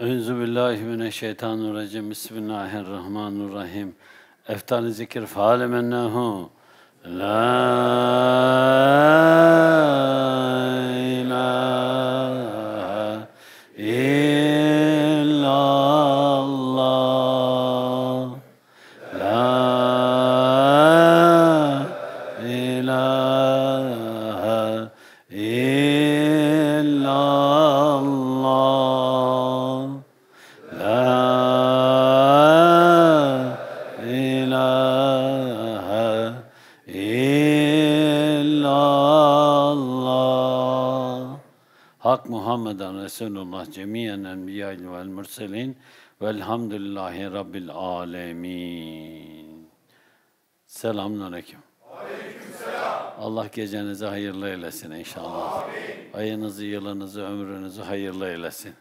Euzu billahi mineşşeytanirracim. Bismillahirrahmanirrahim. Eftal zikir faale mennahu. La Allah cemiyen enbiyayil vel murselin velhamdülillahi rabbil alemin. Selamun aleyküm. Allah gecenizi hayırlı eylesin inşallah. Amin. Ayınızı, yılınızı, ömrünüzü hayırlı eylesin.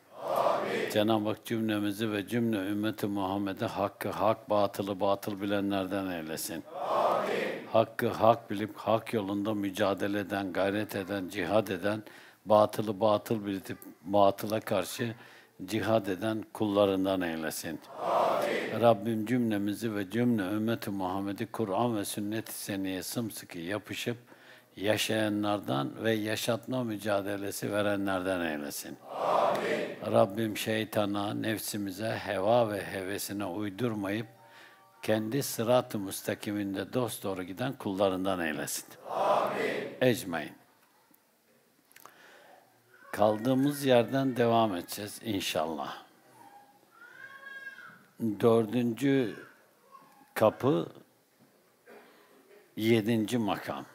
Cenab-ı Hak cümlemizi ve cümle ümmeti Muhammed'e hakkı hak, batılı batıl bilenlerden eylesin. Amin. Hakkı hak bilip hak yolunda mücadele eden, gayret eden, cihad eden, batılı batıl bilip batıla karşı cihad eden kullarından eylesin. Amin. Rabbim cümlemizi ve cümle ümmeti Muhammed'i Kur'an ve sünnet-i seneye sımsıkı yapışıp yaşayanlardan ve yaşatma mücadelesi verenlerden eylesin. Amin. Rabbim şeytana, nefsimize, heva ve hevesine uydurmayıp kendi sırat-ı müstakiminde dost doğru giden kullarından eylesin. Amin. Ecmain. Kaldığımız yerden devam edeceğiz inşallah. Dördüncü kapı, yedinci makam.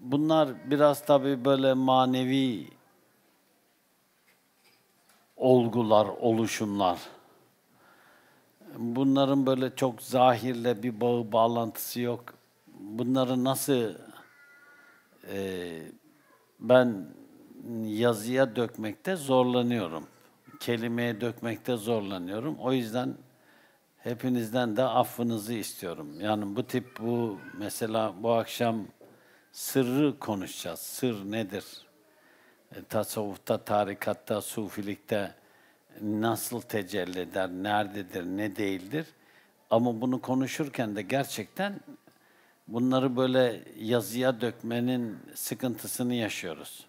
Bunlar biraz tabii böyle manevi olgular, oluşumlar. Bunların böyle çok zahirle bir bağı, bağlantısı yok. Bunları nasıl e, ben yazıya dökmekte zorlanıyorum. Kelimeye dökmekte zorlanıyorum. O yüzden hepinizden de affınızı istiyorum. Yani bu tip bu mesela bu akşam sırrı konuşacağız. Sır nedir? E, tasavvufta, tarikatta, sufilikte nasıl tecelli eder, nerededir, ne değildir? Ama bunu konuşurken de gerçekten bunları böyle yazıya dökmenin sıkıntısını yaşıyoruz.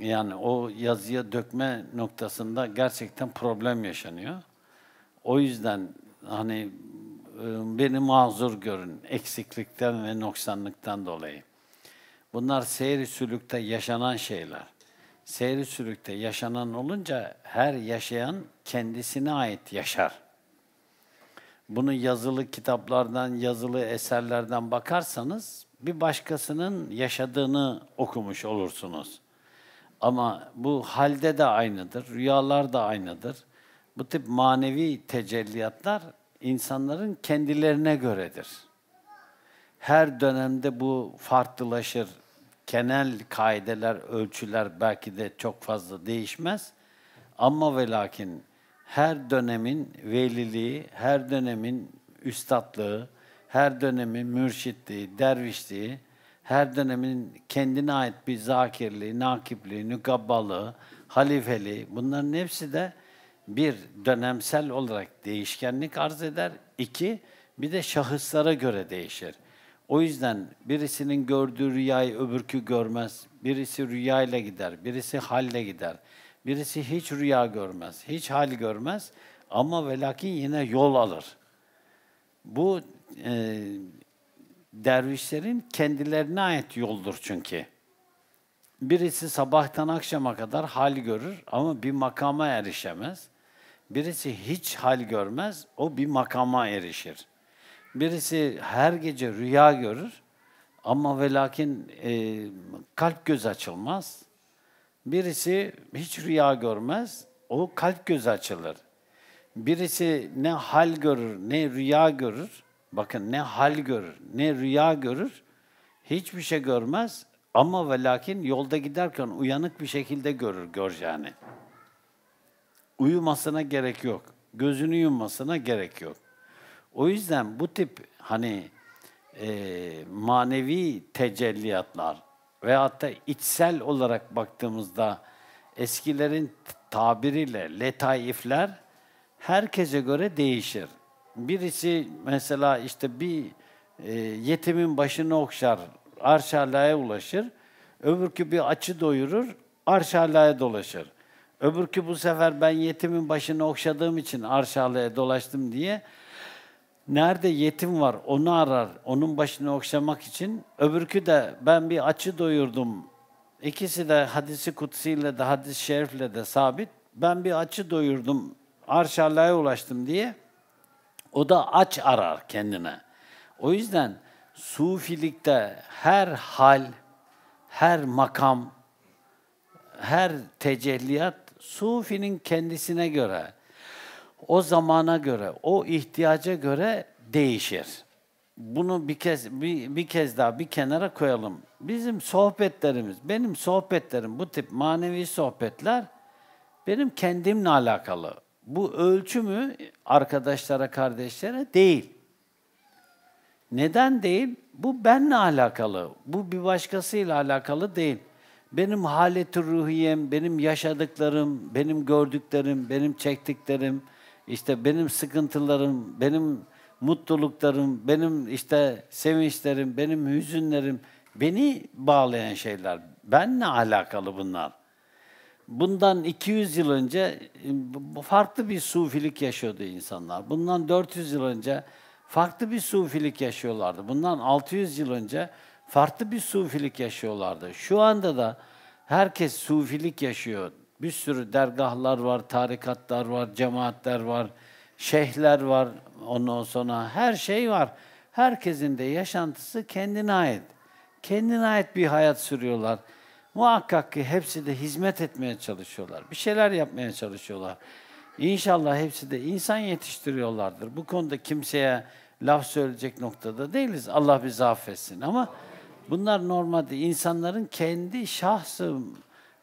Yani o yazıya dökme noktasında gerçekten problem yaşanıyor. O yüzden hani e, beni mazur görün eksiklikten ve noksanlıktan dolayı. Bunlar seyri sülükte yaşanan şeyler. Seyri sülükte yaşanan olunca her yaşayan kendisine ait yaşar bunu yazılı kitaplardan, yazılı eserlerden bakarsanız bir başkasının yaşadığını okumuş olursunuz. Ama bu halde de aynıdır, rüyalar da aynıdır. Bu tip manevi tecelliyatlar insanların kendilerine göredir. Her dönemde bu farklılaşır. Genel kaideler, ölçüler belki de çok fazla değişmez. Ama ve lakin her dönemin veliliği, her dönemin üstatlığı, her dönemin mürşitliği, dervişliği, her dönemin kendine ait bir zakirliği, nakipliği, nükabbalığı, halifeliği bunların hepsi de bir dönemsel olarak değişkenlik arz eder. İki, bir de şahıslara göre değişir. O yüzden birisinin gördüğü rüyayı öbürkü görmez. Birisi rüyayla gider, birisi halle gider. Birisi hiç rüya görmez, hiç hal görmez ama ve lakin yine yol alır. Bu e, dervişlerin kendilerine ait yoldur çünkü. Birisi sabahtan akşama kadar hal görür ama bir makama erişemez. Birisi hiç hal görmez, o bir makama erişir. Birisi her gece rüya görür ama ve lakin e, kalp göz açılmaz, Birisi hiç rüya görmez, o kalp göz açılır. Birisi ne hal görür, ne rüya görür. Bakın ne hal görür, ne rüya görür. Hiçbir şey görmez ama ve lakin yolda giderken uyanık bir şekilde görür yani. Uyumasına gerek yok. Gözünü yummasına gerek yok. O yüzden bu tip hani e, manevi tecelliyatlar, veyahut da içsel olarak baktığımızda eskilerin tabiriyle letaifler herkese göre değişir. Birisi mesela işte bir e, yetimin başını okşar, arşalaya ulaşır. Öbürkü bir açı doyurur, arşalaya dolaşır. Öbürkü bu sefer ben yetimin başını okşadığım için arşalaya dolaştım diye Nerede yetim var onu arar, onun başını okşamak için. Öbürkü de ben bir açı doyurdum. İkisi de hadisi kutsiyle de hadis-i şerifle de sabit. Ben bir açı doyurdum, arşallaya ulaştım diye. O da aç arar kendine. O yüzden sufilikte her hal, her makam, her tecelliyat sufinin kendisine göre o zamana göre, o ihtiyaca göre değişir. Bunu bir kez bir, bir kez daha bir kenara koyalım. Bizim sohbetlerimiz, benim sohbetlerim bu tip manevi sohbetler benim kendimle alakalı. Bu ölçümü arkadaşlara, kardeşlere değil. Neden değil? Bu benle alakalı. Bu bir başkasıyla alakalı değil. Benim haleti ruhiyem, benim yaşadıklarım, benim gördüklerim, benim çektiklerim, işte benim sıkıntılarım, benim mutluluklarım, benim işte sevinçlerim, benim hüzünlerim beni bağlayan şeyler. Benle alakalı bunlar. Bundan 200 yıl önce farklı bir sufilik yaşıyordu insanlar. Bundan 400 yıl önce farklı bir sufilik yaşıyorlardı. Bundan 600 yıl önce farklı bir sufilik yaşıyorlardı. Şu anda da herkes sufilik yaşıyor. Bir sürü dergahlar var, tarikatlar var, cemaatler var, şeyhler var ondan sonra. Her şey var. Herkesin de yaşantısı kendine ait. Kendine ait bir hayat sürüyorlar. Muhakkak ki hepsi de hizmet etmeye çalışıyorlar. Bir şeyler yapmaya çalışıyorlar. İnşallah hepsi de insan yetiştiriyorlardır. Bu konuda kimseye laf söyleyecek noktada değiliz. Allah bizi affetsin ama bunlar normalde insanların kendi şahsı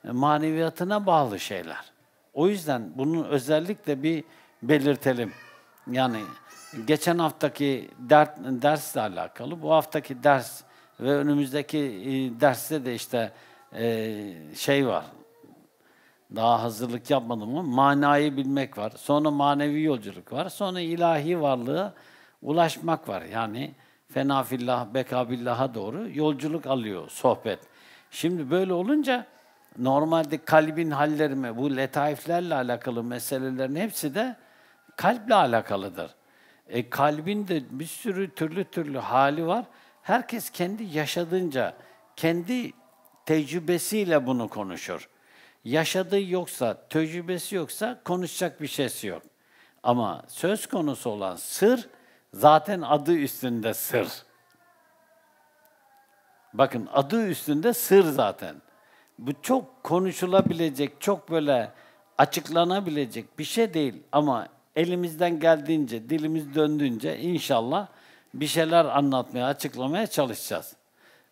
e, maneviyatına bağlı şeyler. O yüzden bunu özellikle bir belirtelim. Yani geçen haftaki dert, dersle alakalı, bu haftaki ders ve önümüzdeki e, derste de işte e, şey var. Daha hazırlık yapmadım ama manayı bilmek var. Sonra manevi yolculuk var. Sonra ilahi varlığı ulaşmak var. Yani fenafillah, bekabillah'a doğru yolculuk alıyor sohbet. Şimdi böyle olunca normalde kalbin hallerimi, bu letaiflerle alakalı meselelerin hepsi de kalple alakalıdır. E, kalbin de bir sürü türlü türlü hali var. Herkes kendi yaşadığınca, kendi tecrübesiyle bunu konuşur. Yaşadığı yoksa, tecrübesi yoksa konuşacak bir şeysi yok. Ama söz konusu olan sır, zaten adı üstünde sır. Bakın adı üstünde sır zaten. Bu çok konuşulabilecek, çok böyle açıklanabilecek bir şey değil ama elimizden geldiğince, dilimiz döndüğünce inşallah bir şeyler anlatmaya, açıklamaya çalışacağız.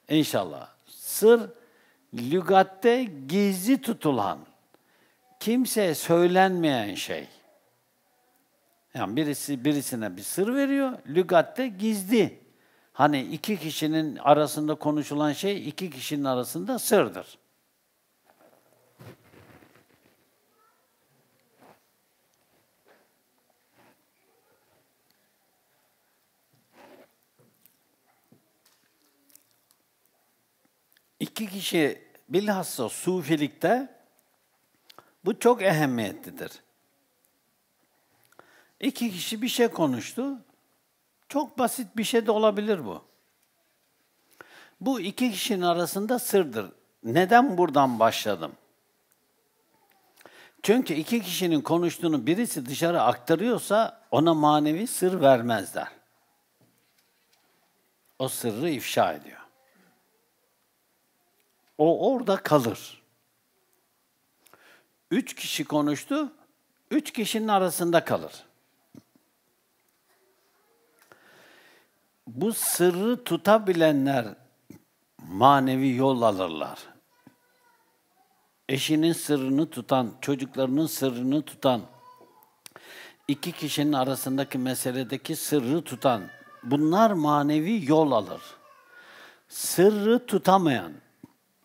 İnşallah. Sır lügatte gizli tutulan, kimseye söylenmeyen şey. Yani birisi birisine bir sır veriyor, lügatte gizli. Hani iki kişinin arasında konuşulan şey iki kişinin arasında sırdır. İki kişi bilhassa sufilikte bu çok ehemmiyetlidir. İki kişi bir şey konuştu. Çok basit bir şey de olabilir bu. Bu iki kişinin arasında sırdır. Neden buradan başladım? Çünkü iki kişinin konuştuğunu birisi dışarı aktarıyorsa ona manevi sır vermezler. O sırrı ifşa ediyor. O orada kalır. Üç kişi konuştu, üç kişinin arasında kalır. Bu sırrı tutabilenler manevi yol alırlar. Eşinin sırrını tutan, çocuklarının sırrını tutan, iki kişinin arasındaki meseledeki sırrı tutan, bunlar manevi yol alır. Sırrı tutamayan,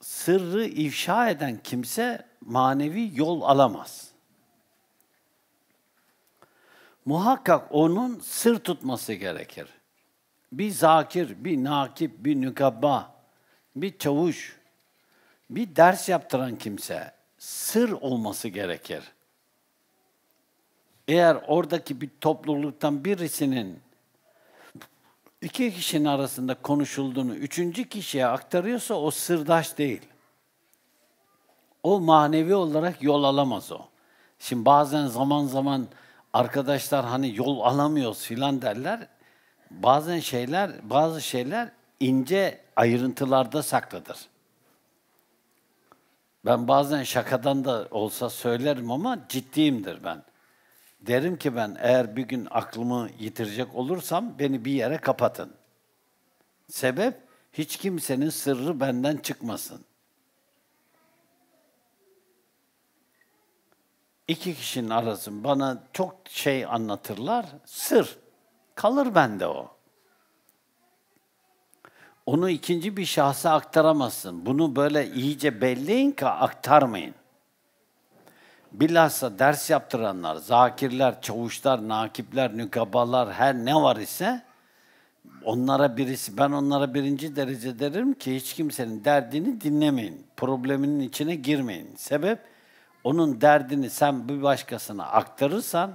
sırrı ifşa eden kimse manevi yol alamaz. Muhakkak onun sır tutması gerekir. Bir zakir, bir nakip, bir nükabba, bir çavuş, bir ders yaptıran kimse sır olması gerekir. Eğer oradaki bir topluluktan birisinin iki kişinin arasında konuşulduğunu üçüncü kişiye aktarıyorsa o sırdaş değil. O manevi olarak yol alamaz o. Şimdi bazen zaman zaman arkadaşlar hani yol alamıyoruz filan derler. Bazen şeyler, bazı şeyler ince ayrıntılarda saklıdır. Ben bazen şakadan da olsa söylerim ama ciddiyimdir ben. Derim ki ben eğer bir gün aklımı yitirecek olursam beni bir yere kapatın. Sebep hiç kimsenin sırrı benden çıkmasın. İki kişinin arasın bana çok şey anlatırlar. Sır. Kalır bende o. Onu ikinci bir şahsa aktaramazsın. Bunu böyle iyice belleyin ki aktarmayın bilhassa ders yaptıranlar, zakirler, çavuşlar, nakipler, nükabalar her ne var ise onlara birisi, ben onlara birinci derece derim ki hiç kimsenin derdini dinlemeyin. Probleminin içine girmeyin. Sebep onun derdini sen bir başkasına aktarırsan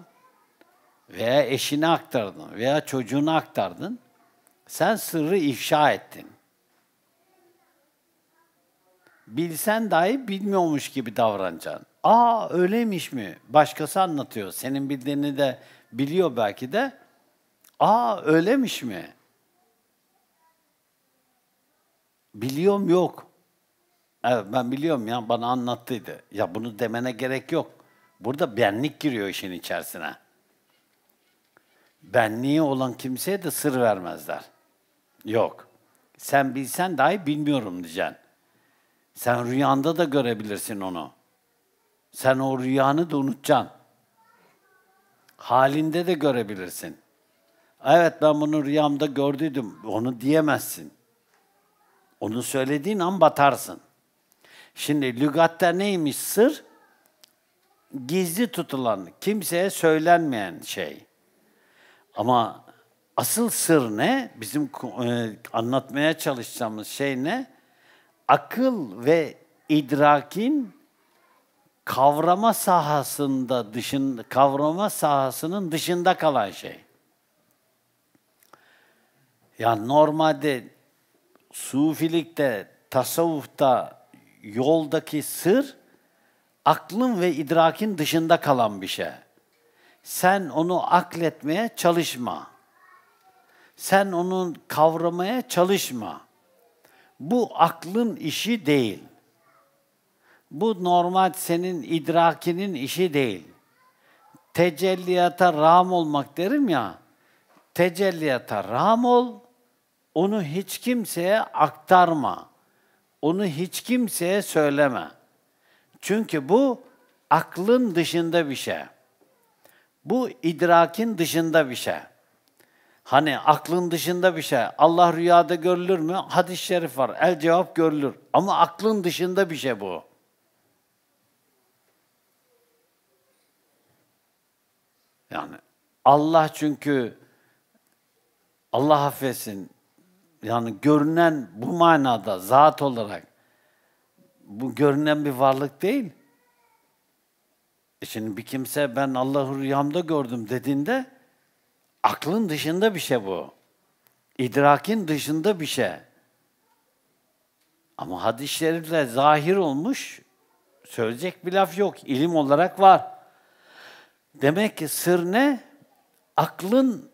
veya eşine aktardın veya çocuğuna aktardın sen sırrı ifşa ettin. Bilsen dahi bilmiyormuş gibi davranacaksın. Aa öyleymiş mi? Başkası anlatıyor. Senin bildiğini de biliyor belki de. Aa öylemiş mi? Biliyorum yok. Evet ben biliyorum ya bana anlattıydı. Ya bunu demene gerek yok. Burada benlik giriyor işin içerisine. Benliği olan kimseye de sır vermezler. Yok. Sen bilsen dahi bilmiyorum diyeceksin. Sen rüyanda da görebilirsin onu. Sen o rüyanı da unutacaksın. Halinde de görebilirsin. Evet ben bunu rüyamda gördüydüm. Onu diyemezsin. Onu söylediğin an batarsın. Şimdi lügatta neymiş sır? Gizli tutulan, kimseye söylenmeyen şey. Ama asıl sır ne? Bizim e, anlatmaya çalışacağımız şey ne? Akıl ve idrakin kavrama sahasında dışın kavrama sahasının dışında kalan şey. Yani normalde sufilikte, tasavvufta yoldaki sır aklın ve idrakin dışında kalan bir şey. Sen onu akletmeye çalışma. Sen onu kavramaya çalışma. Bu aklın işi değil. Bu normal senin idrakinin işi değil. Tecelliyata ram olmak derim ya. Tecelliyata ram ol. Onu hiç kimseye aktarma. Onu hiç kimseye söyleme. Çünkü bu aklın dışında bir şey. Bu idrakin dışında bir şey. Hani aklın dışında bir şey. Allah rüyada görülür mü? Hadis-i şerif var. El cevap görülür. Ama aklın dışında bir şey bu. Yani Allah çünkü Allah affetsin. Yani görünen bu manada zat olarak bu görünen bir varlık değil. E şimdi bir kimse ben Allah'ı rüyamda gördüm dediğinde aklın dışında bir şey bu. İdrakin dışında bir şey. Ama hadis-i şerifle zahir olmuş, söyleyecek bir laf yok. İlim olarak var. Demek ki sır ne? Aklın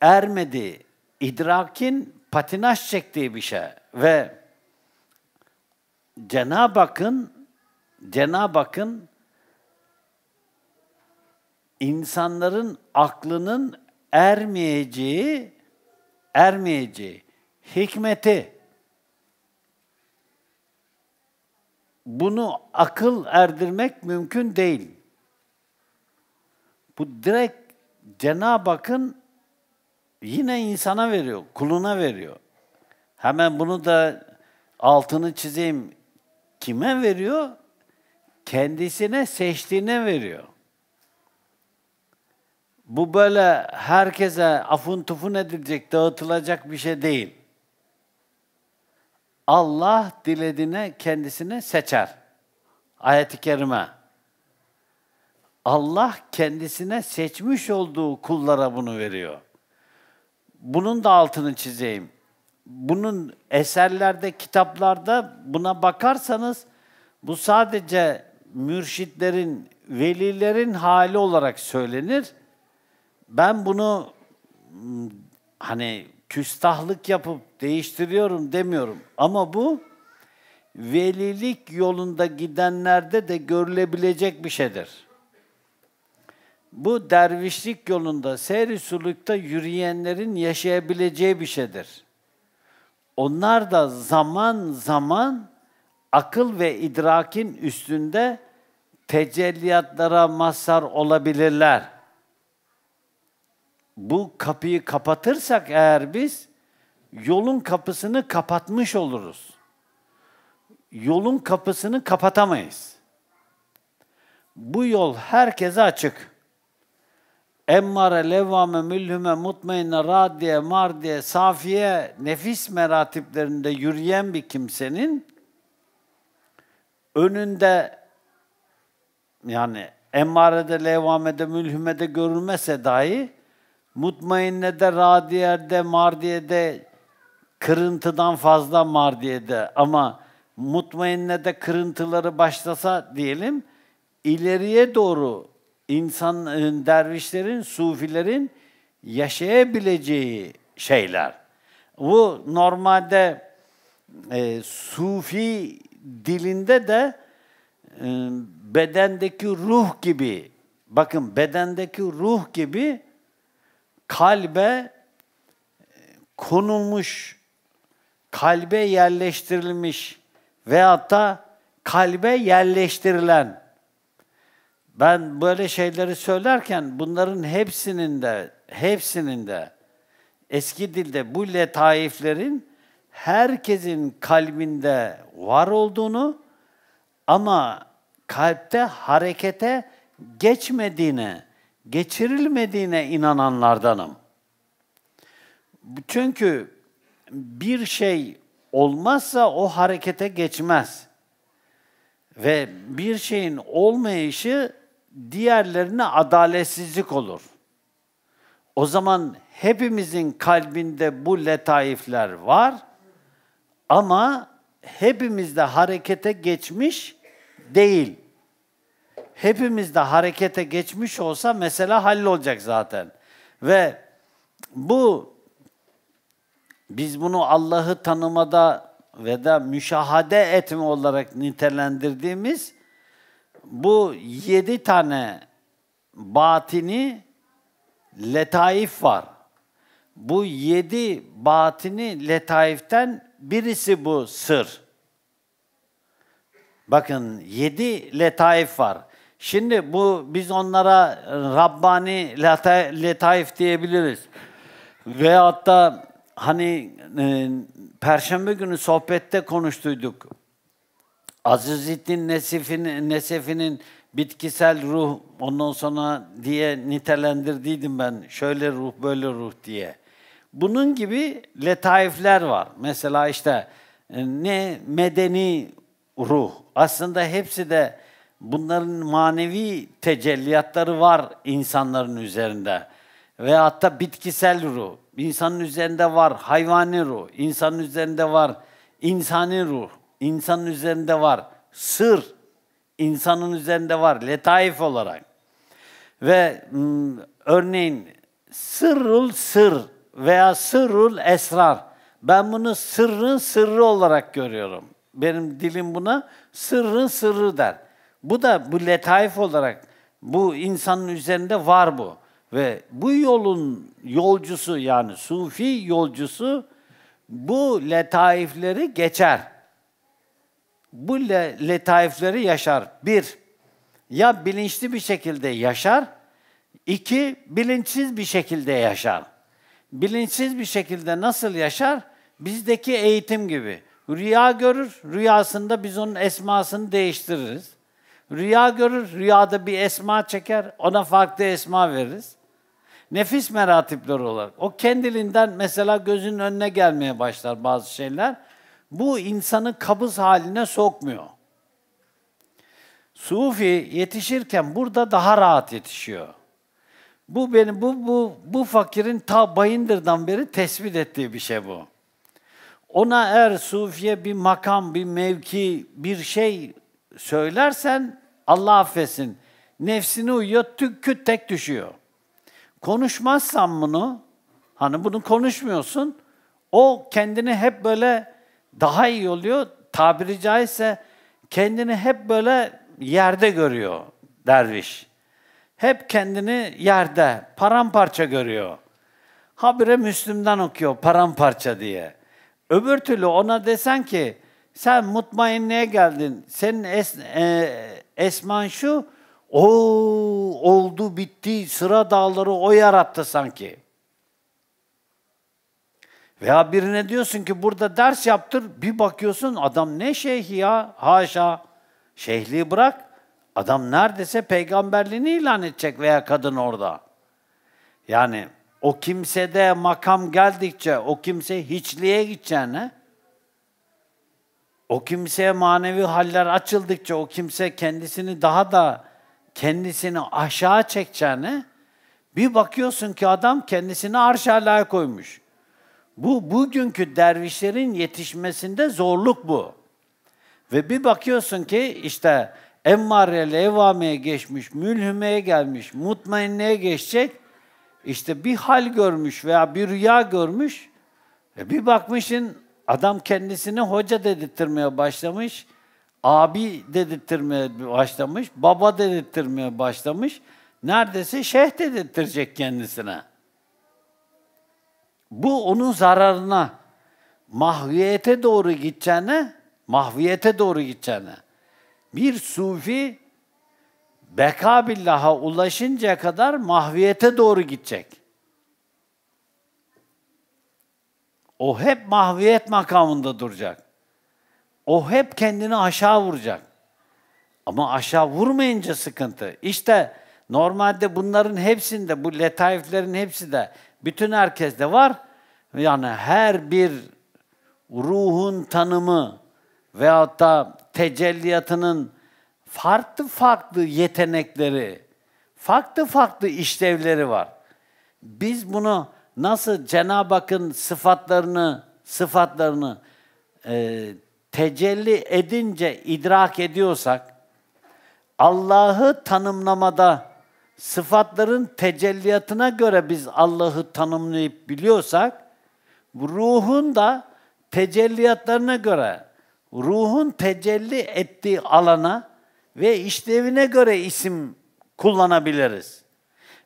ermediği, idrakin patinaj çektiği bir şey. Ve Cenab-ı Hakk'ın Cenab-ı Hakk'ın insanların aklının ermeyeceği ermeyeceği hikmeti bunu akıl erdirmek mümkün değil. Bu direkt Cenab-ı Hakk'ın yine insana veriyor, kuluna veriyor. Hemen bunu da altını çizeyim. Kime veriyor? Kendisine seçtiğine veriyor. Bu böyle herkese afun tufun edilecek, dağıtılacak bir şey değil. Allah dilediğine kendisine seçer. Ayet-i Kerime. Allah kendisine seçmiş olduğu kullara bunu veriyor. Bunun da altını çizeyim. Bunun eserlerde, kitaplarda buna bakarsanız bu sadece mürşitlerin, velilerin hali olarak söylenir. Ben bunu hmm, hani küstahlık yapıp değiştiriyorum demiyorum ama bu velilik yolunda gidenlerde de görülebilecek bir şeydir. Bu dervişlik yolunda, seyri sulukta yürüyenlerin yaşayabileceği bir şeydir. Onlar da zaman zaman akıl ve idrakin üstünde tecelliyatlara mazhar olabilirler. Bu kapıyı kapatırsak eğer biz yolun kapısını kapatmış oluruz. Yolun kapısını kapatamayız. Bu yol herkese açık emmare, levvame, mülhüme, mutmainne, radiye, mardiye, safiye, nefis meratiplerinde yürüyen bir kimsenin önünde yani emmarede, levhamede, mülhümede görülmese dahi de radiyerde, mardiyede kırıntıdan fazla mardiyede ama de kırıntıları başlasa diyelim ileriye doğru insan e, dervişlerin, sufilerin yaşayabileceği şeyler. Bu normalde e, sufi dilinde de e, bedendeki ruh gibi, bakın bedendeki ruh gibi kalbe e, konulmuş, kalbe yerleştirilmiş veyahut da kalbe yerleştirilen ben böyle şeyleri söylerken bunların hepsinin de hepsinin de eski dilde bu letaiflerin herkesin kalbinde var olduğunu ama kalpte harekete geçmediğine, geçirilmediğine inananlardanım. Çünkü bir şey olmazsa o harekete geçmez. Ve bir şeyin olmayışı diğerlerine adaletsizlik olur. O zaman hepimizin kalbinde bu letaifler var ama hepimizde harekete geçmiş değil. Hepimizde harekete geçmiş olsa mesele hallolacak zaten. Ve bu biz bunu Allah'ı tanımada ve de müşahade etme olarak nitelendirdiğimiz bu yedi tane batini letaif var. Bu yedi batini letaiften birisi bu sır. Bakın yedi letaif var. Şimdi bu biz onlara Rabbani letaif diyebiliriz. Veyahut da hani e, Perşembe günü sohbette konuştuyduk. Azizzettin Nesif'in, Nesef'inin bitkisel ruh ondan sonra diye nitelendirdiydim ben. Şöyle ruh, böyle ruh diye. Bunun gibi letaifler var. Mesela işte e, ne medeni ruh. Aslında hepsi de bunların manevi tecelliyatları var insanların üzerinde. Ve hatta bitkisel ruh, insanın üzerinde var hayvani ruh, insanın üzerinde var insani ruh insanın üzerinde var. Sır insanın üzerinde var letaif olarak. Ve m, örneğin sırrul sır veya sırrul esrar. Ben bunu sırrın sırrı olarak görüyorum. Benim dilim buna sırrın sırrı der. Bu da bu letaif olarak bu insanın üzerinde var bu. Ve bu yolun yolcusu yani sufi yolcusu bu letaifleri geçer bu le, letaifleri yaşar. Bir, ya bilinçli bir şekilde yaşar, İki, bilinçsiz bir şekilde yaşar. Bilinçsiz bir şekilde nasıl yaşar? Bizdeki eğitim gibi. Rüya görür, rüyasında biz onun esmasını değiştiririz. Rüya görür, rüyada bir esma çeker, ona farklı esma veririz. Nefis meratipler olarak. O kendiliğinden mesela gözünün önüne gelmeye başlar bazı şeyler. Bu insanı kabız haline sokmuyor. Sufi yetişirken burada daha rahat yetişiyor. Bu benim bu bu bu fakirin ta Bayındır'dan beri tespit ettiği bir şey bu. Ona eğer sufiye bir makam, bir mevki, bir şey söylersen Allah affetsin. Nefsini uyuyor, tük küt tek düşüyor. Konuşmazsan bunu, hani bunu konuşmuyorsun, o kendini hep böyle daha iyi oluyor. Tabiri caizse kendini hep böyle yerde görüyor derviş. Hep kendini yerde, paramparça görüyor. Habire Müslüm'den okuyor paramparça diye. Öbür türlü ona desen ki sen mutmainliğe geldin, senin es, e, esman şu, o oldu bitti, sıra dağları o yarattı sanki. Veya birine diyorsun ki burada ders yaptır, bir bakıyorsun adam ne şeyhi ya, haşa. Şeyhliği bırak, adam neredeyse peygamberliğini ilan edecek veya kadın orada. Yani o kimsede makam geldikçe o kimse hiçliğe gideceğine, o kimseye manevi haller açıldıkça o kimse kendisini daha da kendisini aşağı çekeceğine bir bakıyorsun ki adam kendisini arşa layık koymuş. Bu bugünkü dervişlerin yetişmesinde zorluk bu. Ve bir bakıyorsun ki işte emmareli evameye geçmiş, mülhümeye gelmiş, mutmainneye geçecek. İşte bir hal görmüş veya bir rüya görmüş. E bir bakmışsın adam kendisini hoca dedirtmeye başlamış. Abi dedirtmeye başlamış. Baba dedirtmeye başlamış. Neredeyse şeyh dedirtecek kendisine.'' bu onun zararına, mahviyete doğru gideceğine, mahviyete doğru gideceğine. Bir sufi beka billaha ulaşıncaya kadar mahviyete doğru gidecek. O hep mahviyet makamında duracak. O hep kendini aşağı vuracak. Ama aşağı vurmayınca sıkıntı. İşte normalde bunların hepsinde, bu letaiflerin hepsi de bütün herkeste var. Yani her bir ruhun tanımı veyahut da tecelliyatının farklı farklı yetenekleri, farklı farklı işlevleri var. Biz bunu nasıl Cenab-ı Hakk'ın sıfatlarını, sıfatlarını e, tecelli edince idrak ediyorsak, Allah'ı tanımlamada sıfatların tecelliyatına göre biz Allah'ı tanımlayıp biliyorsak, ruhun da tecelliyatlarına göre, ruhun tecelli ettiği alana ve işlevine göre isim kullanabiliriz.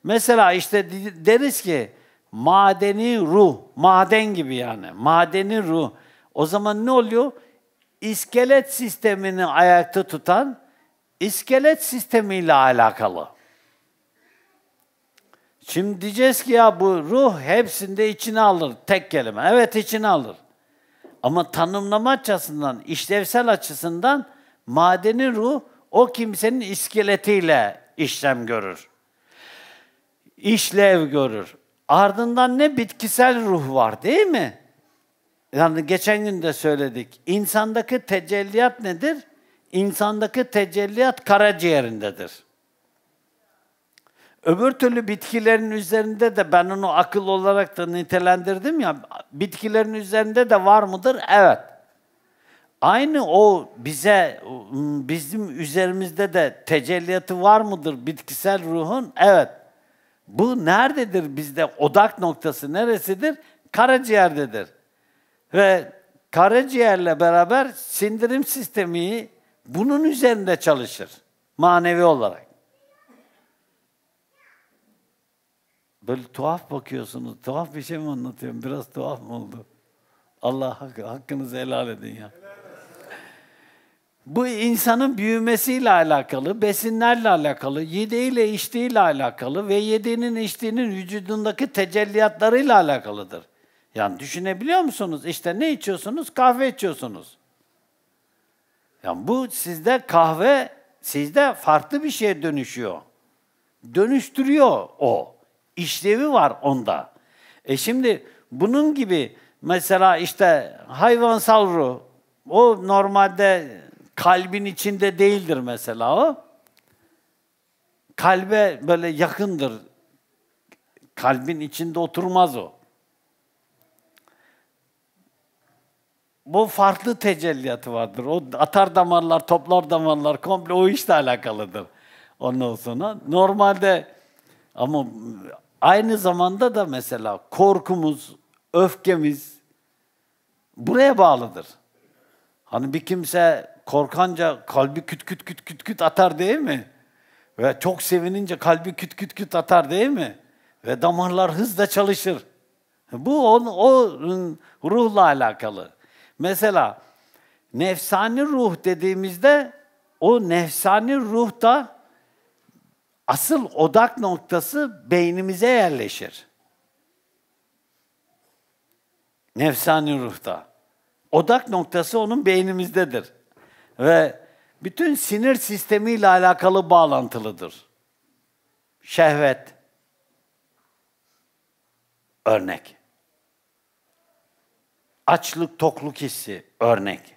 Mesela işte deriz ki madeni ruh, maden gibi yani, madeni ruh. O zaman ne oluyor? İskelet sistemini ayakta tutan iskelet sistemiyle alakalı. Şimdi diyeceğiz ki ya bu ruh hepsinde içine alır tek kelime. Evet içine alır. Ama tanımlama açısından, işlevsel açısından madeni ruh o kimsenin iskeletiyle işlem görür. İşlev görür. Ardından ne bitkisel ruh var değil mi? Yani geçen gün de söyledik. İnsandaki tecelliyat nedir? İnsandaki tecelliyat karaciğerindedir. Öbür türlü bitkilerin üzerinde de ben onu akıl olarak da nitelendirdim ya, bitkilerin üzerinde de var mıdır? Evet. Aynı o bize, bizim üzerimizde de tecelliyatı var mıdır bitkisel ruhun? Evet. Bu nerededir bizde? Odak noktası neresidir? Karaciğerdedir. Ve karaciğerle beraber sindirim sistemi bunun üzerinde çalışır manevi olarak. Böyle tuhaf bakıyorsunuz. Tuhaf bir şey mi anlatıyorum? Biraz tuhaf mı oldu? Allah hakkı, hakkınızı helal edin ya. Bu insanın büyümesiyle alakalı, besinlerle alakalı, yediğiyle içtiğiyle alakalı ve yediğinin içtiğinin vücudundaki tecelliyatlarıyla alakalıdır. Yani düşünebiliyor musunuz? İşte ne içiyorsunuz? Kahve içiyorsunuz. Yani bu sizde kahve sizde farklı bir şeye dönüşüyor. Dönüştürüyor o işlevi var onda. E şimdi bunun gibi mesela işte hayvansal ruh, o normalde kalbin içinde değildir mesela o. Kalbe böyle yakındır. Kalbin içinde oturmaz o. Bu farklı tecelliyatı vardır. O atar damarlar, toplar damarlar komple o işle alakalıdır. Ondan sonra normalde ama Aynı zamanda da mesela korkumuz, öfkemiz buraya bağlıdır. Hani bir kimse korkanca kalbi küt küt küt küt küt atar değil mi? Ve çok sevinince kalbi küt küt küt atar değil mi? Ve damarlar hızla çalışır. Bu on, o ruhla alakalı. Mesela nefsani ruh dediğimizde o nefsani ruh da asıl odak noktası beynimize yerleşir. Nefsani ruhta. Odak noktası onun beynimizdedir. Ve bütün sinir sistemiyle alakalı bağlantılıdır. Şehvet. Örnek. Açlık, tokluk hissi. Örnek.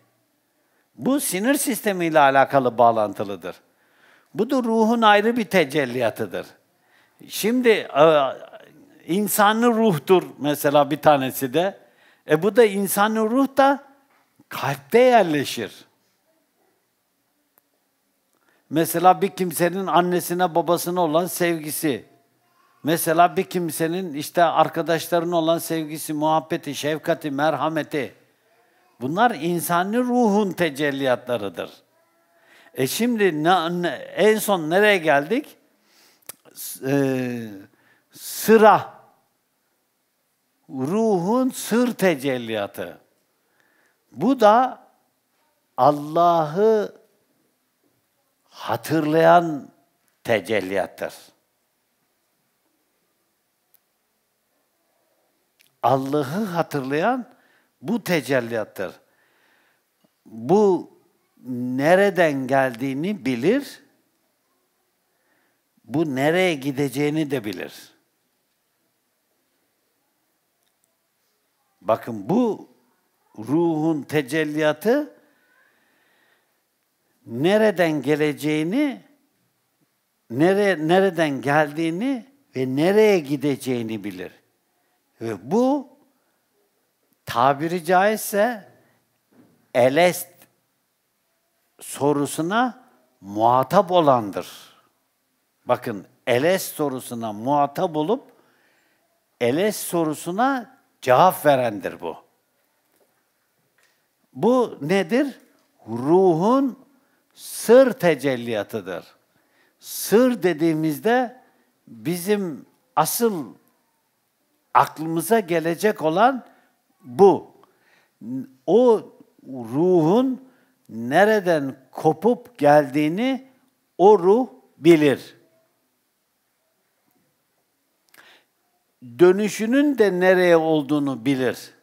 Bu sinir sistemiyle alakalı bağlantılıdır. Bu da ruhun ayrı bir tecelliyatıdır. Şimdi e, insanlı ruhtur mesela bir tanesi de. E bu da insanlı ruh da kalpte yerleşir. Mesela bir kimsenin annesine babasına olan sevgisi. Mesela bir kimsenin işte arkadaşlarına olan sevgisi, muhabbeti, şefkati, merhameti. Bunlar insanlı ruhun tecelliyatlarıdır. E şimdi ne, ne, en son nereye geldik? Ee, sıra. Ruhun sır tecelliyatı. Bu da Allah'ı hatırlayan tecelliyattır. Allah'ı hatırlayan bu tecelliyattır. Bu nereden geldiğini bilir. Bu nereye gideceğini de bilir. Bakın bu ruhun tecelliyatı nereden geleceğini, nere, nereden geldiğini ve nereye gideceğini bilir. Ve bu tabiri caizse elest sorusuna muhatap olandır. Bakın eles sorusuna muhatap olup eles sorusuna cevap verendir bu. Bu nedir? Ruhun sır tecelliyatıdır. Sır dediğimizde bizim asıl aklımıza gelecek olan bu. O ruhun nereden kopup geldiğini o ruh bilir. Dönüşünün de nereye olduğunu bilir.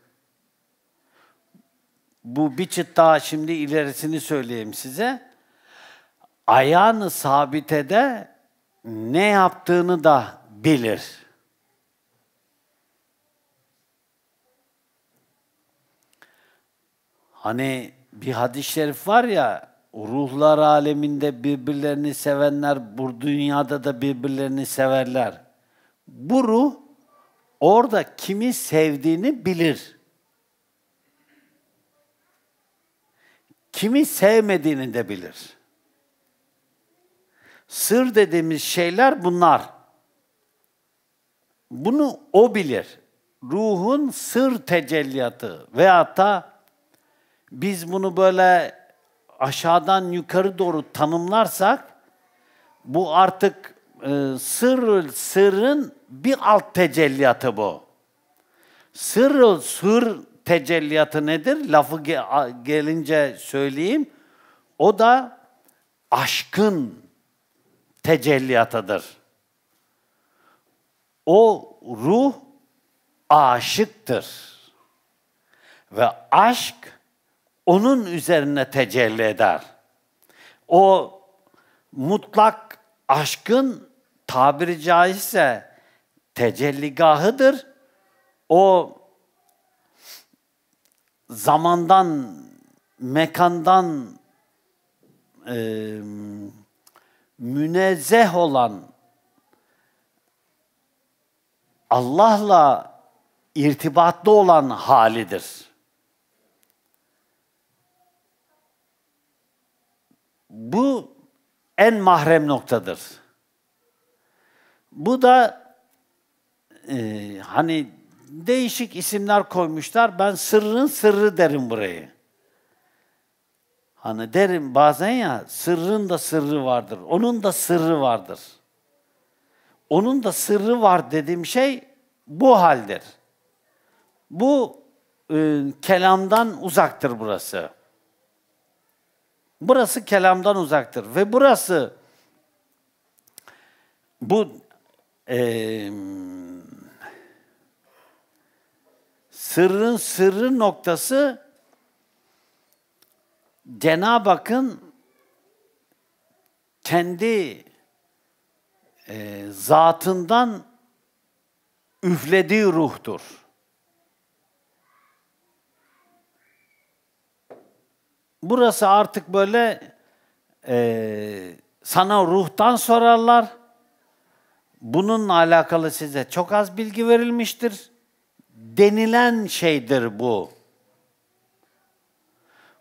Bu bir çıt daha şimdi ilerisini söyleyeyim size. Ayağını sabitede ne yaptığını da bilir. Hani bir hadis-i şerif var ya, ruhlar aleminde birbirlerini sevenler, bu dünyada da birbirlerini severler. Bu ruh orada kimi sevdiğini bilir. Kimi sevmediğini de bilir. Sır dediğimiz şeyler bunlar. Bunu o bilir. Ruhun sır tecelliyatı veyahut da biz bunu böyle aşağıdan yukarı doğru tanımlarsak bu artık e, sır sırrın bir alt tecelliyatı bu. Sır sır tecelliyatı nedir? Lafı ge gelince söyleyeyim. O da aşkın tecelliyatıdır. O ruh aşıktır. Ve aşk onun üzerine tecelli eder. O mutlak aşkın tabiri caizse tecelligahıdır. O zamandan, mekandan e, münezzeh olan Allah'la irtibatlı olan halidir. Bu en mahrem noktadır. Bu da e, hani değişik isimler koymuşlar. Ben sırrın sırrı derim burayı. Hani derim bazen ya sırrın da sırrı vardır. Onun da sırrı vardır. Onun da sırrı var dediğim şey bu haldir. Bu e, kelamdan uzaktır burası. Burası kelamdan uzaktır ve burası bu e, sırrın sırrı noktası Cenab-ı Hakk'ın kendi e, zatından üflediği ruhtur. burası artık böyle e, sana ruhtan sorarlar. Bununla alakalı size çok az bilgi verilmiştir. Denilen şeydir bu.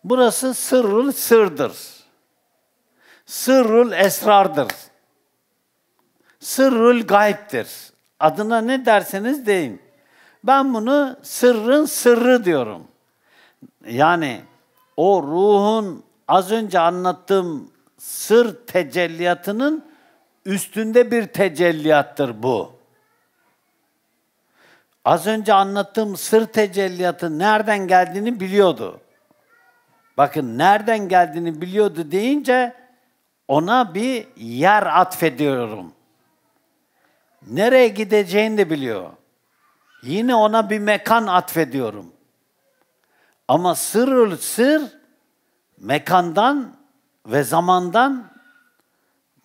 Burası sırrul sırdır. Sırrul esrardır. Sırrul gayiptir. Adına ne derseniz deyin. Ben bunu sırrın sırrı diyorum. Yani o ruhun az önce anlattığım sır tecelliyatının üstünde bir tecelliyattır bu. Az önce anlattığım sır tecelliyatı nereden geldiğini biliyordu. Bakın nereden geldiğini biliyordu deyince ona bir yer atfediyorum. Nereye gideceğini de biliyor. Yine ona bir mekan atfediyorum. Ama sırrül sır mekandan ve zamandan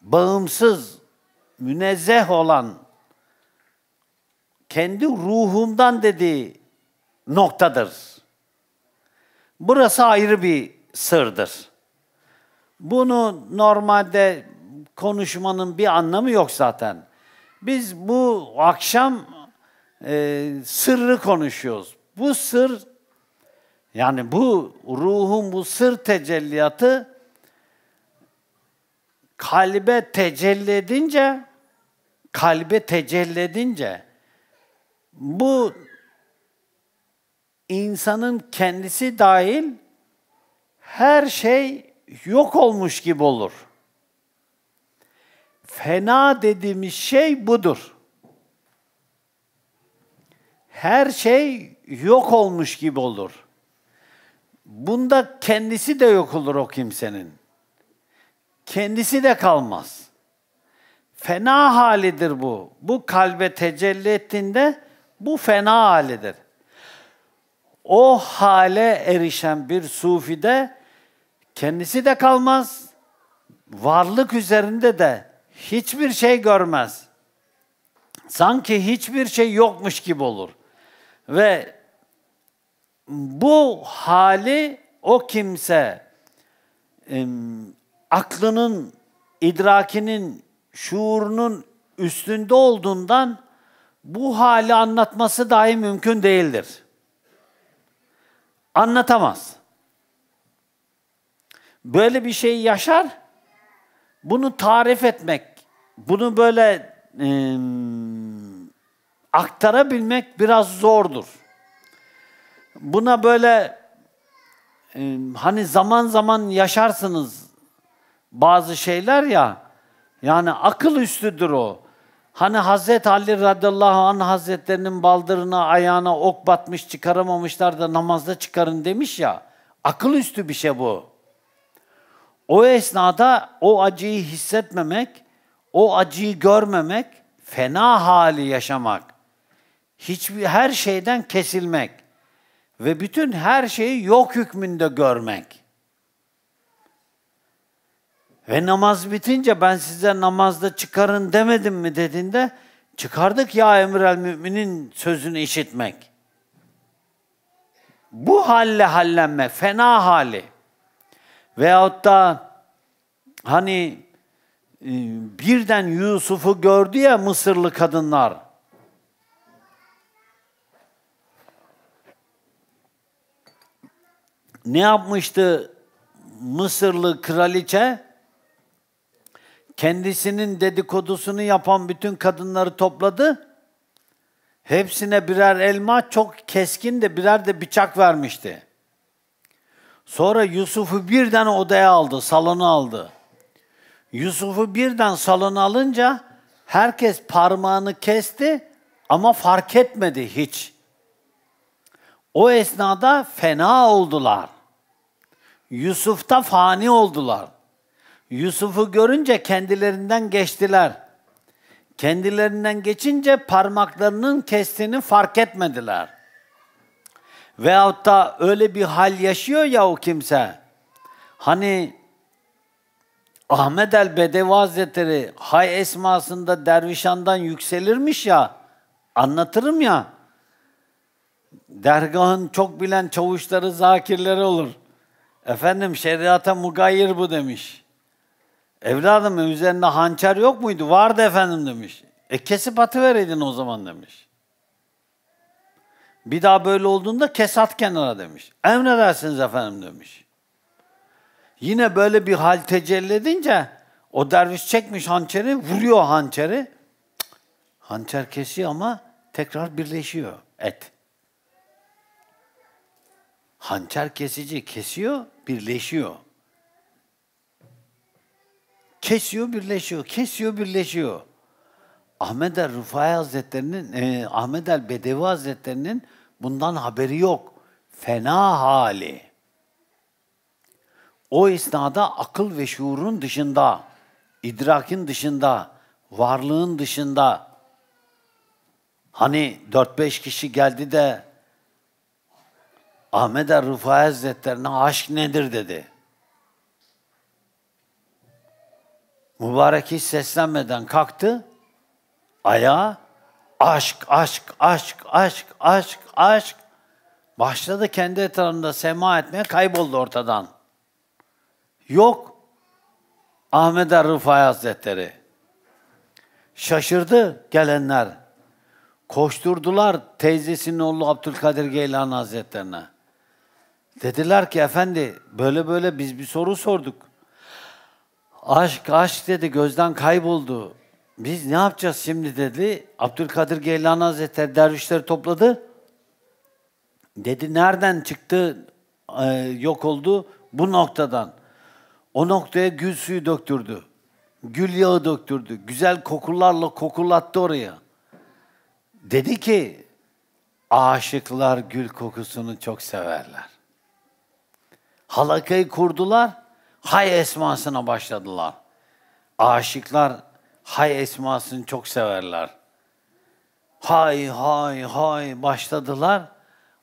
bağımsız, münezzeh olan kendi ruhumdan dediği noktadır. Burası ayrı bir sırdır. Bunu normalde konuşmanın bir anlamı yok zaten. Biz bu akşam e, sırrı konuşuyoruz. Bu sır yani bu ruhun bu sır tecelliyatı kalbe tecelli edince kalbe tecelli edince bu insanın kendisi dahil her şey yok olmuş gibi olur. Fena dediğimiz şey budur. Her şey yok olmuş gibi olur. Bunda kendisi de yok olur o kimsenin. Kendisi de kalmaz. Fena halidir bu. Bu kalbe tecelli ettiğinde bu fena halidir. O hale erişen bir sufide kendisi de kalmaz. Varlık üzerinde de hiçbir şey görmez. Sanki hiçbir şey yokmuş gibi olur. Ve bu hali o kimse e, aklının, idrakinin, şuurunun üstünde olduğundan bu hali anlatması dahi mümkün değildir. Anlatamaz. Böyle bir şeyi yaşar, bunu tarif etmek, bunu böyle e, aktarabilmek biraz zordur. Buna böyle e, hani zaman zaman yaşarsınız bazı şeyler ya. Yani akıl üstüdür o. Hani Hazreti Ali radıyallahu anh hazretlerinin baldırına, ayağına ok batmış çıkaramamışlar da namazda çıkarın demiş ya. Akıl üstü bir şey bu. O esnada o acıyı hissetmemek, o acıyı görmemek, fena hali yaşamak, hiçbir her şeyden kesilmek ve bütün her şeyi yok hükmünde görmek. Ve namaz bitince ben size namazda çıkarın demedim mi dediğinde çıkardık ya emir el müminin sözünü işitmek. Bu halle hallenme, fena hali. Veyahut da hani e, birden Yusuf'u gördü ya Mısırlı kadınlar. ne yapmıştı Mısırlı kraliçe? Kendisinin dedikodusunu yapan bütün kadınları topladı. Hepsine birer elma, çok keskin de birer de bıçak vermişti. Sonra Yusuf'u birden odaya aldı, salona aldı. Yusuf'u birden salona alınca herkes parmağını kesti ama fark etmedi hiç. O esnada fena oldular. Yusuf'ta fani oldular. Yusuf'u görünce kendilerinden geçtiler. Kendilerinden geçince parmaklarının kestiğini fark etmediler. Veyahut da öyle bir hal yaşıyor ya o kimse. Hani Ahmet el Bedevi Hazretleri hay esmasında dervişandan yükselirmiş ya, anlatırım ya. Dergahın çok bilen çavuşları zakirleri olur. Efendim şeriata mugayir bu demiş. Evladım üzerinde hançer yok muydu? Vardı efendim demiş. E kesip atıvereydin o zaman demiş. Bir daha böyle olduğunda kes at kenara demiş. Emredersiniz efendim demiş. Yine böyle bir hal tecelli edince o derviş çekmiş hançeri, vuruyor hançeri. hançer kesiyor ama tekrar birleşiyor et. Hançer kesici kesiyor, birleşiyor. Kesiyor, birleşiyor. Kesiyor, birleşiyor. Ahmet el Rufai Hazretleri'nin, e, Ahmet el Bedevi Hazretleri'nin bundan haberi yok. Fena hali. O esnada akıl ve şuurun dışında, idrakin dışında, varlığın dışında. Hani 4-5 kişi geldi de Ahmet er Rıfai Hazretlerine aşk nedir dedi. Mübarek hiç seslenmeden kalktı. Ayağa aşk, aşk, aşk, aşk, aşk, aşk. Başladı kendi etrafında sema etmeye kayboldu ortadan. Yok. Ahmet er Rıfai Hazretleri. Şaşırdı gelenler. Koşturdular teyzesinin oğlu Abdülkadir Geylan Hazretlerine. Dediler ki efendi böyle böyle biz bir soru sorduk. Aşk aşk dedi gözden kayboldu. Biz ne yapacağız şimdi dedi. Abdülkadir Geylani Hazretleri dervişleri topladı. Dedi nereden çıktı, e, yok oldu? Bu noktadan. O noktaya gül suyu döktürdü. Gül yağı döktürdü. Güzel kokularla kokulattı oraya. Dedi ki, aşıklar gül kokusunu çok severler halakayı kurdular, hay esmasına başladılar. Aşıklar hay esmasını çok severler. Hay hay hay başladılar.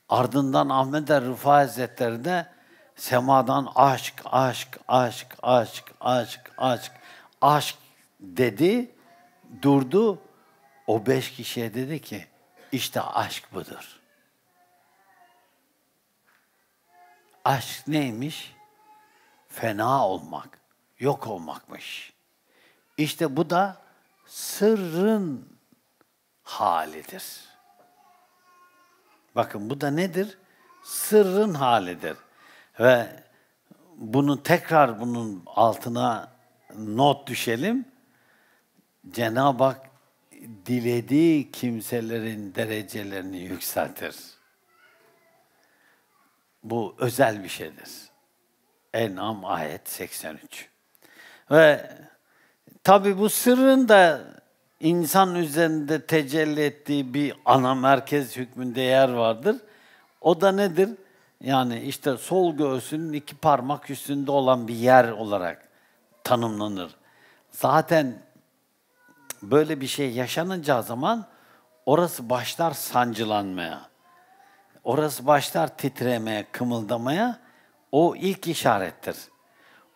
Ardından Ahmet er Rıfai Hazretleri de semadan aşk, aşk, aşk, aşk, aşk, aşk, aşk dedi, durdu. O beş kişiye dedi ki, işte aşk budur. Aşk neymiş? Fena olmak, yok olmakmış. İşte bu da sırrın halidir. Bakın bu da nedir? Sırrın halidir. Ve bunu tekrar bunun altına not düşelim. Cenab-ı Hak dilediği kimselerin derecelerini yükseltir. Bu özel bir şeydir. En'am ayet 83. Ve tabi bu sırrın da insan üzerinde tecelli ettiği bir ana merkez hükmünde yer vardır. O da nedir? Yani işte sol göğsünün iki parmak üstünde olan bir yer olarak tanımlanır. Zaten böyle bir şey yaşanınca zaman orası başlar sancılanmaya. Orası başlar titremeye, kımıldamaya. O ilk işarettir.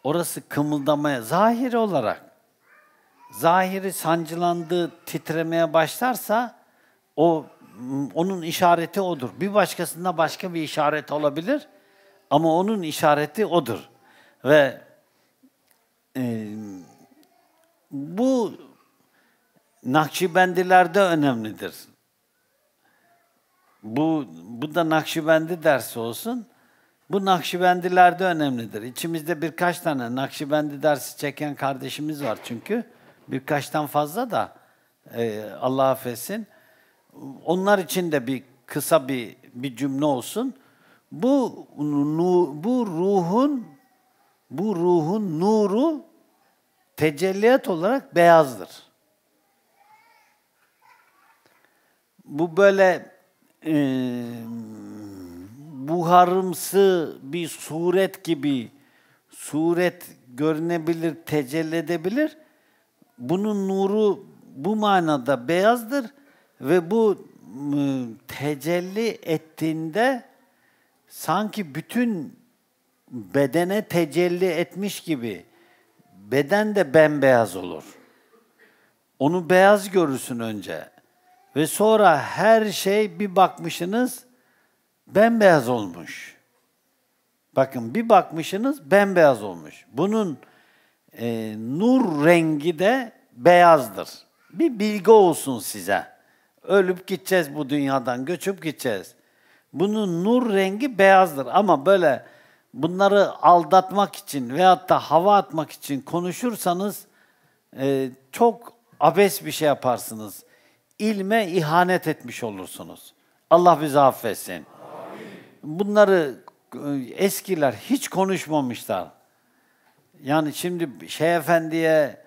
Orası kımıldamaya, zahir olarak. Zahiri sancılandığı, titremeye başlarsa o onun işareti odur. Bir başkasında başka bir işaret olabilir ama onun işareti odur. Ve e, bu Nakşibendilerde önemlidir. Bu, bu da Nakşibendi dersi olsun. Bu Nakşibendilerde önemlidir. İçimizde birkaç tane Nakşibendi dersi çeken kardeşimiz var çünkü. Birkaçtan fazla da e, Allah affetsin. Onlar için de bir kısa bir bir cümle olsun. Bu bu ruhun bu ruhun nuru tecelliyat olarak beyazdır. Bu böyle e, buharımsı bir suret gibi suret görünebilir, tecelli edebilir. Bunun nuru bu manada beyazdır ve bu e, tecelli ettiğinde sanki bütün bedene tecelli etmiş gibi beden de bembeyaz olur. Onu beyaz görürsün önce. Ve sonra her şey bir bakmışsınız bembeyaz olmuş. Bakın bir bakmışsınız bembeyaz olmuş. Bunun e, nur rengi de beyazdır. Bir bilgi olsun size. Ölüp gideceğiz bu dünyadan, göçüp gideceğiz. Bunun nur rengi beyazdır ama böyle bunları aldatmak için veyahut da hava atmak için konuşursanız e, çok abes bir şey yaparsınız ilme ihanet etmiş olursunuz. Allah bizi affetsin. Amin. Bunları e, eskiler hiç konuşmamışlar. Yani şimdi şey efendiye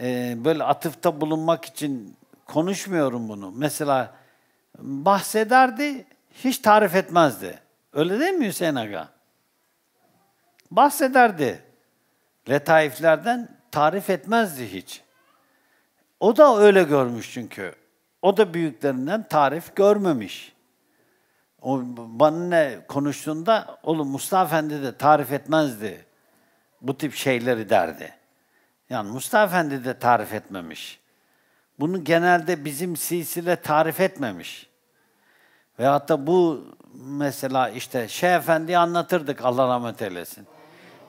e, böyle atıfta bulunmak için konuşmuyorum bunu. Mesela bahsederdi, hiç tarif etmezdi. Öyle değil mi Hüseyin Aga? Bahsederdi. Letaiflerden tarif etmezdi hiç. O da öyle görmüş çünkü. O da büyüklerinden tarif görmemiş. O bana ne konuştuğunda oğlum Mustafa Efendi de tarif etmezdi bu tip şeyleri derdi. Yani Mustafa Efendi de tarif etmemiş. Bunu genelde bizim silsile tarif etmemiş. Ve hatta bu mesela işte Şeyh Efendi'yi anlatırdık Allah rahmet eylesin.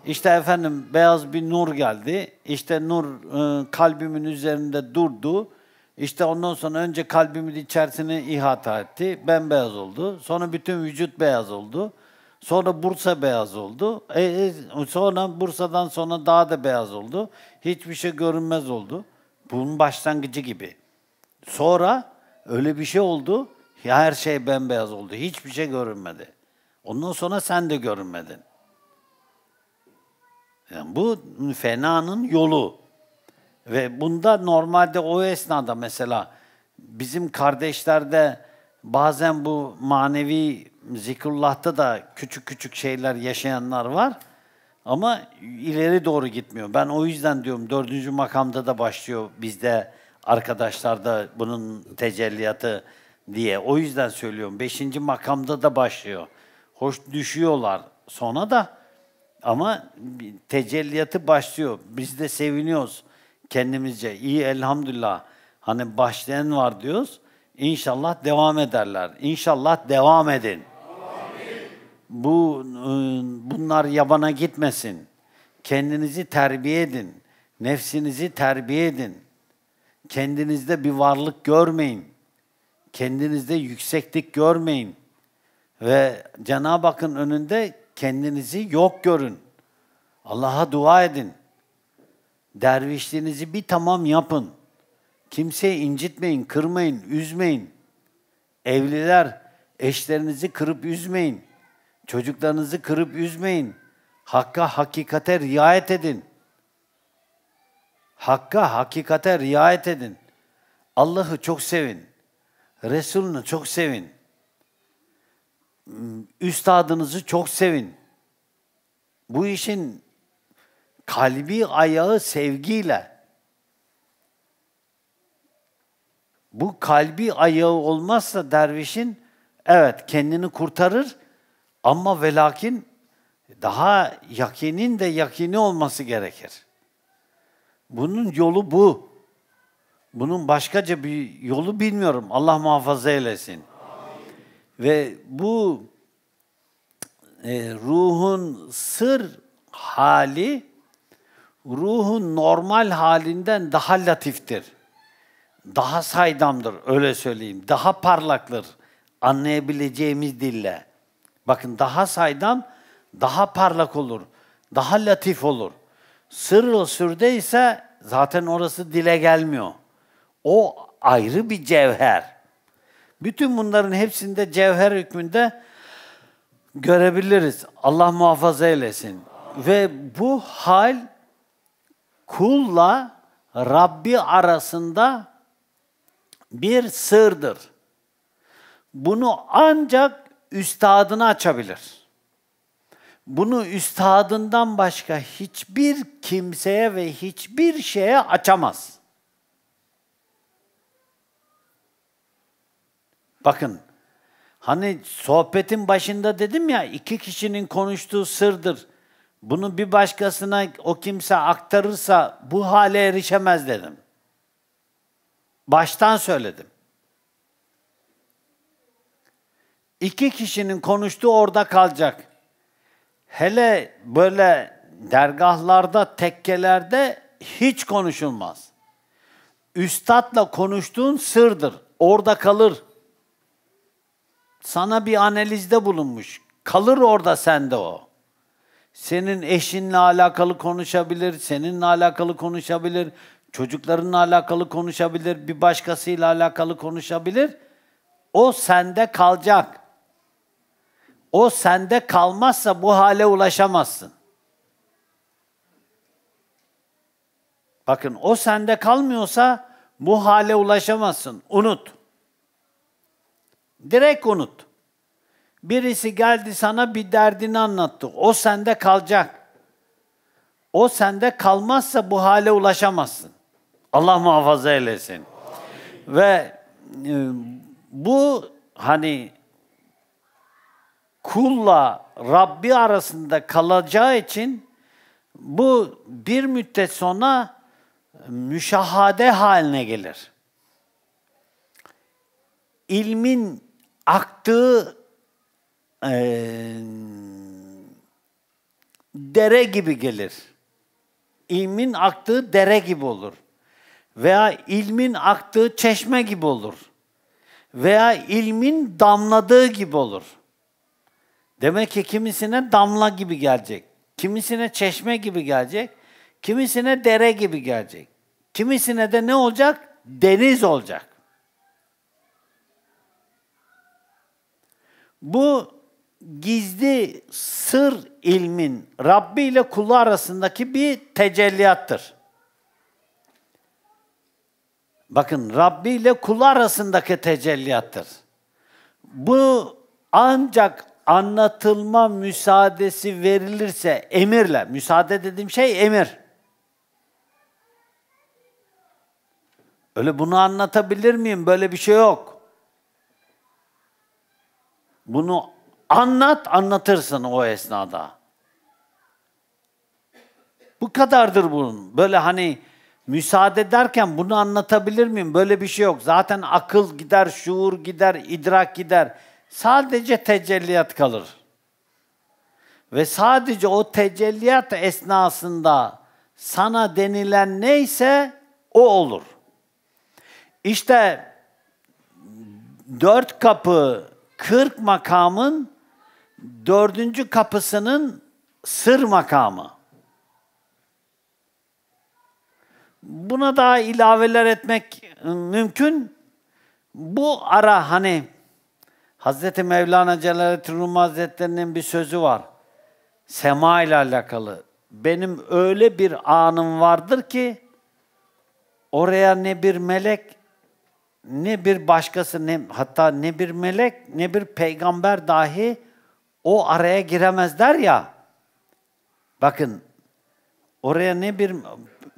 İşte efendim beyaz bir nur geldi. İşte nur ıı, kalbimin üzerinde durdu işte ondan sonra önce kalbimin içerisini ihata etti. Bembeyaz oldu. Sonra bütün vücut beyaz oldu. Sonra Bursa beyaz oldu. E, e, sonra Bursa'dan sonra daha da beyaz oldu. Hiçbir şey görünmez oldu. Bunun başlangıcı gibi. Sonra öyle bir şey oldu. Ya her şey bembeyaz oldu. Hiçbir şey görünmedi. Ondan sonra sen de görünmedin. Yani bu fenanın yolu. Ve bunda normalde o esnada mesela bizim kardeşlerde bazen bu manevi zikrullah'ta da küçük küçük şeyler yaşayanlar var. Ama ileri doğru gitmiyor. Ben o yüzden diyorum dördüncü makamda da başlıyor bizde arkadaşlarda bunun tecelliyatı diye. O yüzden söylüyorum. Beşinci makamda da başlıyor. Hoş düşüyorlar sonra da ama tecelliyatı başlıyor. Biz de seviniyoruz kendimizce iyi elhamdülillah hani başlayan var diyoruz. İnşallah devam ederler. İnşallah devam edin. Amin. Bu e, bunlar yabana gitmesin. Kendinizi terbiye edin. Nefsinizi terbiye edin. Kendinizde bir varlık görmeyin. Kendinizde yükseklik görmeyin. Ve Cenab-ı Hakk'ın önünde kendinizi yok görün. Allah'a dua edin. Dervişliğinizi bir tamam yapın. Kimseyi incitmeyin, kırmayın, üzmeyin. Evliler, eşlerinizi kırıp üzmeyin. Çocuklarınızı kırıp üzmeyin. Hakka, hakikate riayet edin. Hakka, hakikate riayet edin. Allah'ı çok sevin. Resulünü çok sevin. Hmm, üstadınızı çok sevin. Bu işin kalbi ayağı sevgiyle. Bu kalbi ayağı olmazsa dervişin evet kendini kurtarır ama velakin daha yakinin de yakini olması gerekir. Bunun yolu bu. Bunun başkaca bir yolu bilmiyorum. Allah muhafaza eylesin. Ve bu e, ruhun sır hali ruhun normal halinden daha latiftir. Daha saydamdır öyle söyleyeyim. Daha parlaktır anlayabileceğimiz dille. Bakın daha saydam daha parlak olur. Daha latif olur. Sırrı sürde ise zaten orası dile gelmiyor. O ayrı bir cevher. Bütün bunların hepsinde cevher hükmünde görebiliriz. Allah muhafaza eylesin. Ve bu hal kulla Rabbi arasında bir sırdır. Bunu ancak üstadını açabilir. Bunu üstadından başka hiçbir kimseye ve hiçbir şeye açamaz. Bakın, hani sohbetin başında dedim ya, iki kişinin konuştuğu sırdır bunu bir başkasına o kimse aktarırsa bu hale erişemez dedim. Baştan söyledim. İki kişinin konuştuğu orada kalacak. Hele böyle dergahlarda, tekkelerde hiç konuşulmaz. Üstadla konuştuğun sırdır. Orada kalır. Sana bir analizde bulunmuş. Kalır orada sende o. Senin eşinle alakalı konuşabilir, seninle alakalı konuşabilir, çocuklarınla alakalı konuşabilir, bir başkasıyla alakalı konuşabilir. O sende kalacak. O sende kalmazsa bu hale ulaşamazsın. Bakın o sende kalmıyorsa bu hale ulaşamazsın. Unut. Direkt unut. Birisi geldi sana bir derdini anlattı. O sende kalacak. O sende kalmazsa bu hale ulaşamazsın. Allah muhafaza eylesin. Ve e, bu hani kulla Rabbi arasında kalacağı için bu bir müddet sonra müşahade haline gelir. İlmin aktığı e, dere gibi gelir. İlmin aktığı dere gibi olur. Veya ilmin aktığı çeşme gibi olur. Veya ilmin damladığı gibi olur. Demek ki kimisine damla gibi gelecek. Kimisine çeşme gibi gelecek. Kimisine dere gibi gelecek. Kimisine de ne olacak? Deniz olacak. Bu gizli sır ilmin Rabbi ile kulu arasındaki bir tecelliyattır. Bakın Rabbi ile kulu arasındaki tecelliyattır. Bu ancak anlatılma müsaadesi verilirse emirle, müsaade dediğim şey emir. Öyle bunu anlatabilir miyim? Böyle bir şey yok. Bunu Anlat, anlatırsın o esnada. Bu kadardır bunun. Böyle hani müsaade ederken bunu anlatabilir miyim? Böyle bir şey yok. Zaten akıl gider, şuur gider, idrak gider. Sadece tecelliyat kalır. Ve sadece o tecelliyat esnasında sana denilen neyse o olur. İşte dört kapı kırk makamın dördüncü kapısının sır makamı. Buna daha ilaveler etmek ıı, mümkün. Bu ara hani Hz. Mevlana Celaleddin Rumi Hazretleri'nin bir sözü var. Sema ile alakalı. Benim öyle bir anım vardır ki oraya ne bir melek ne bir başkası ne hatta ne bir melek ne bir peygamber dahi o araya giremezler ya. Bakın oraya ne bir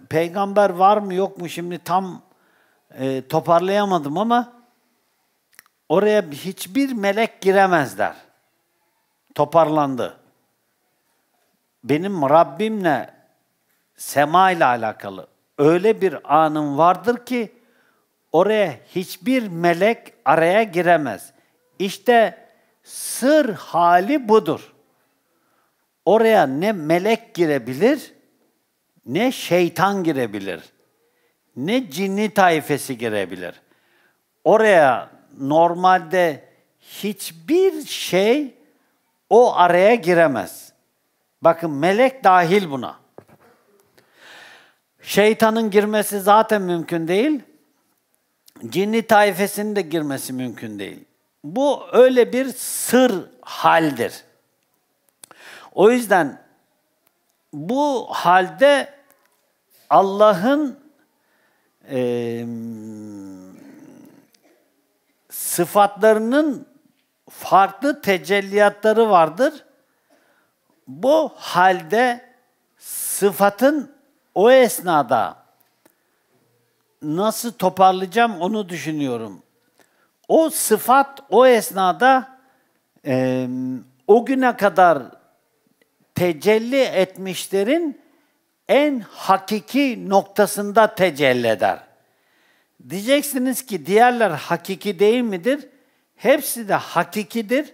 peygamber var mı yok mu şimdi tam e, toparlayamadım ama oraya hiçbir melek giremezler. Toparlandı. Benim Rabbimle sema ile alakalı öyle bir anım vardır ki oraya hiçbir melek araya giremez. İşte Sır hali budur. Oraya ne melek girebilir, ne şeytan girebilir, ne cinni taifesi girebilir. Oraya normalde hiçbir şey o araya giremez. Bakın melek dahil buna. Şeytanın girmesi zaten mümkün değil. Cinni taifesinin de girmesi mümkün değil. Bu öyle bir sır haldir. O yüzden bu halde Allah'ın e, sıfatlarının farklı tecelliyatları vardır. Bu halde sıfatın o esnada nasıl toparlayacağım onu düşünüyorum o sıfat o esnada e, o güne kadar tecelli etmişlerin en hakiki noktasında tecelli eder. Diyeceksiniz ki diğerler hakiki değil midir? Hepsi de hakikidir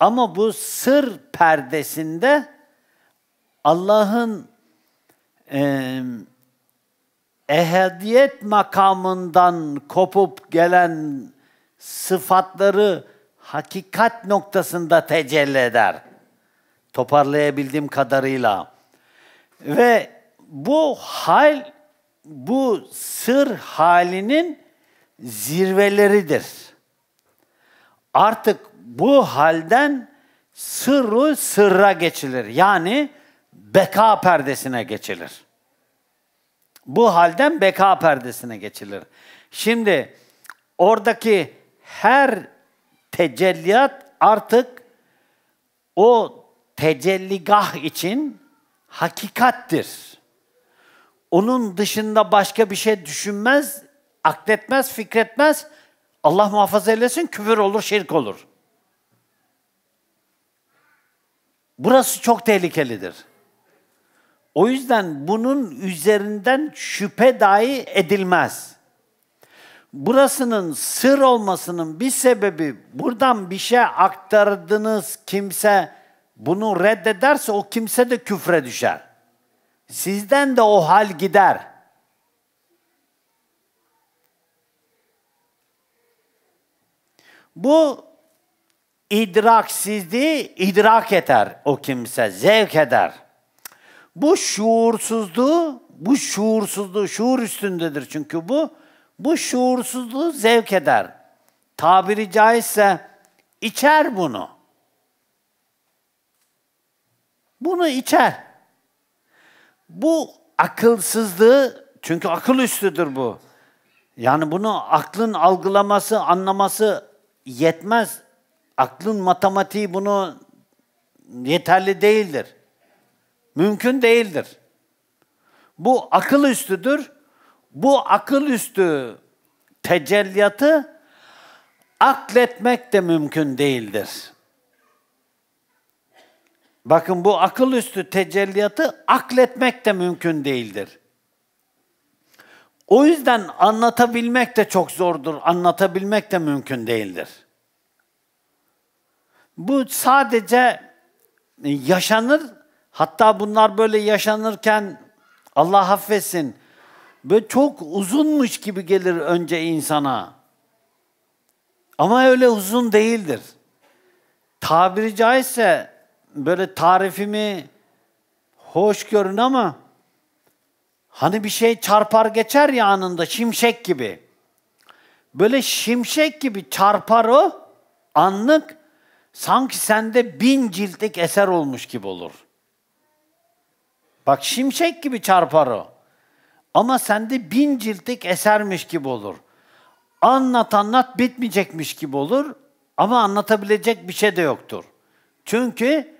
ama bu sır perdesinde Allah'ın e, ehadiyet makamından kopup gelen sıfatları hakikat noktasında tecelli eder. Toparlayabildiğim kadarıyla. Ve bu hal, bu sır halinin zirveleridir. Artık bu halden sırru sırra geçilir. Yani beka perdesine geçilir. Bu halden beka perdesine geçilir. Şimdi oradaki her tecelliyat artık o tecelligah için hakikattir. Onun dışında başka bir şey düşünmez, akletmez, fikretmez. Allah muhafaza eylesin küfür olur, şirk olur. Burası çok tehlikelidir. O yüzden bunun üzerinden şüphe dahi edilmez.'' burasının sır olmasının bir sebebi buradan bir şey aktardınız kimse bunu reddederse o kimse de küfre düşer. Sizden de o hal gider. Bu idraksizliği idrak eder o kimse, zevk eder. Bu şuursuzluğu, bu şuursuzluğu, şuur üstündedir çünkü bu bu şuursuzluğu zevk eder. Tabiri caizse içer bunu. Bunu içer. Bu akılsızlığı çünkü akıl üstüdür bu. Yani bunu aklın algılaması, anlaması yetmez. Aklın matematiği bunu yeterli değildir. Mümkün değildir. Bu akıl üstüdür bu akıl üstü tecelliyatı akletmek de mümkün değildir. Bakın bu akıl üstü tecelliyatı akletmek de mümkün değildir. O yüzden anlatabilmek de çok zordur, anlatabilmek de mümkün değildir. Bu sadece yaşanır, hatta bunlar böyle yaşanırken Allah affetsin, böyle çok uzunmuş gibi gelir önce insana. Ama öyle uzun değildir. Tabiri caizse böyle tarifimi hoş görün ama hani bir şey çarpar geçer ya anında şimşek gibi. Böyle şimşek gibi çarpar o anlık sanki sende bin ciltlik eser olmuş gibi olur. Bak şimşek gibi çarpar o. Ama sende bin ciltlik esermiş gibi olur. Anlat anlat bitmeyecekmiş gibi olur ama anlatabilecek bir şey de yoktur. Çünkü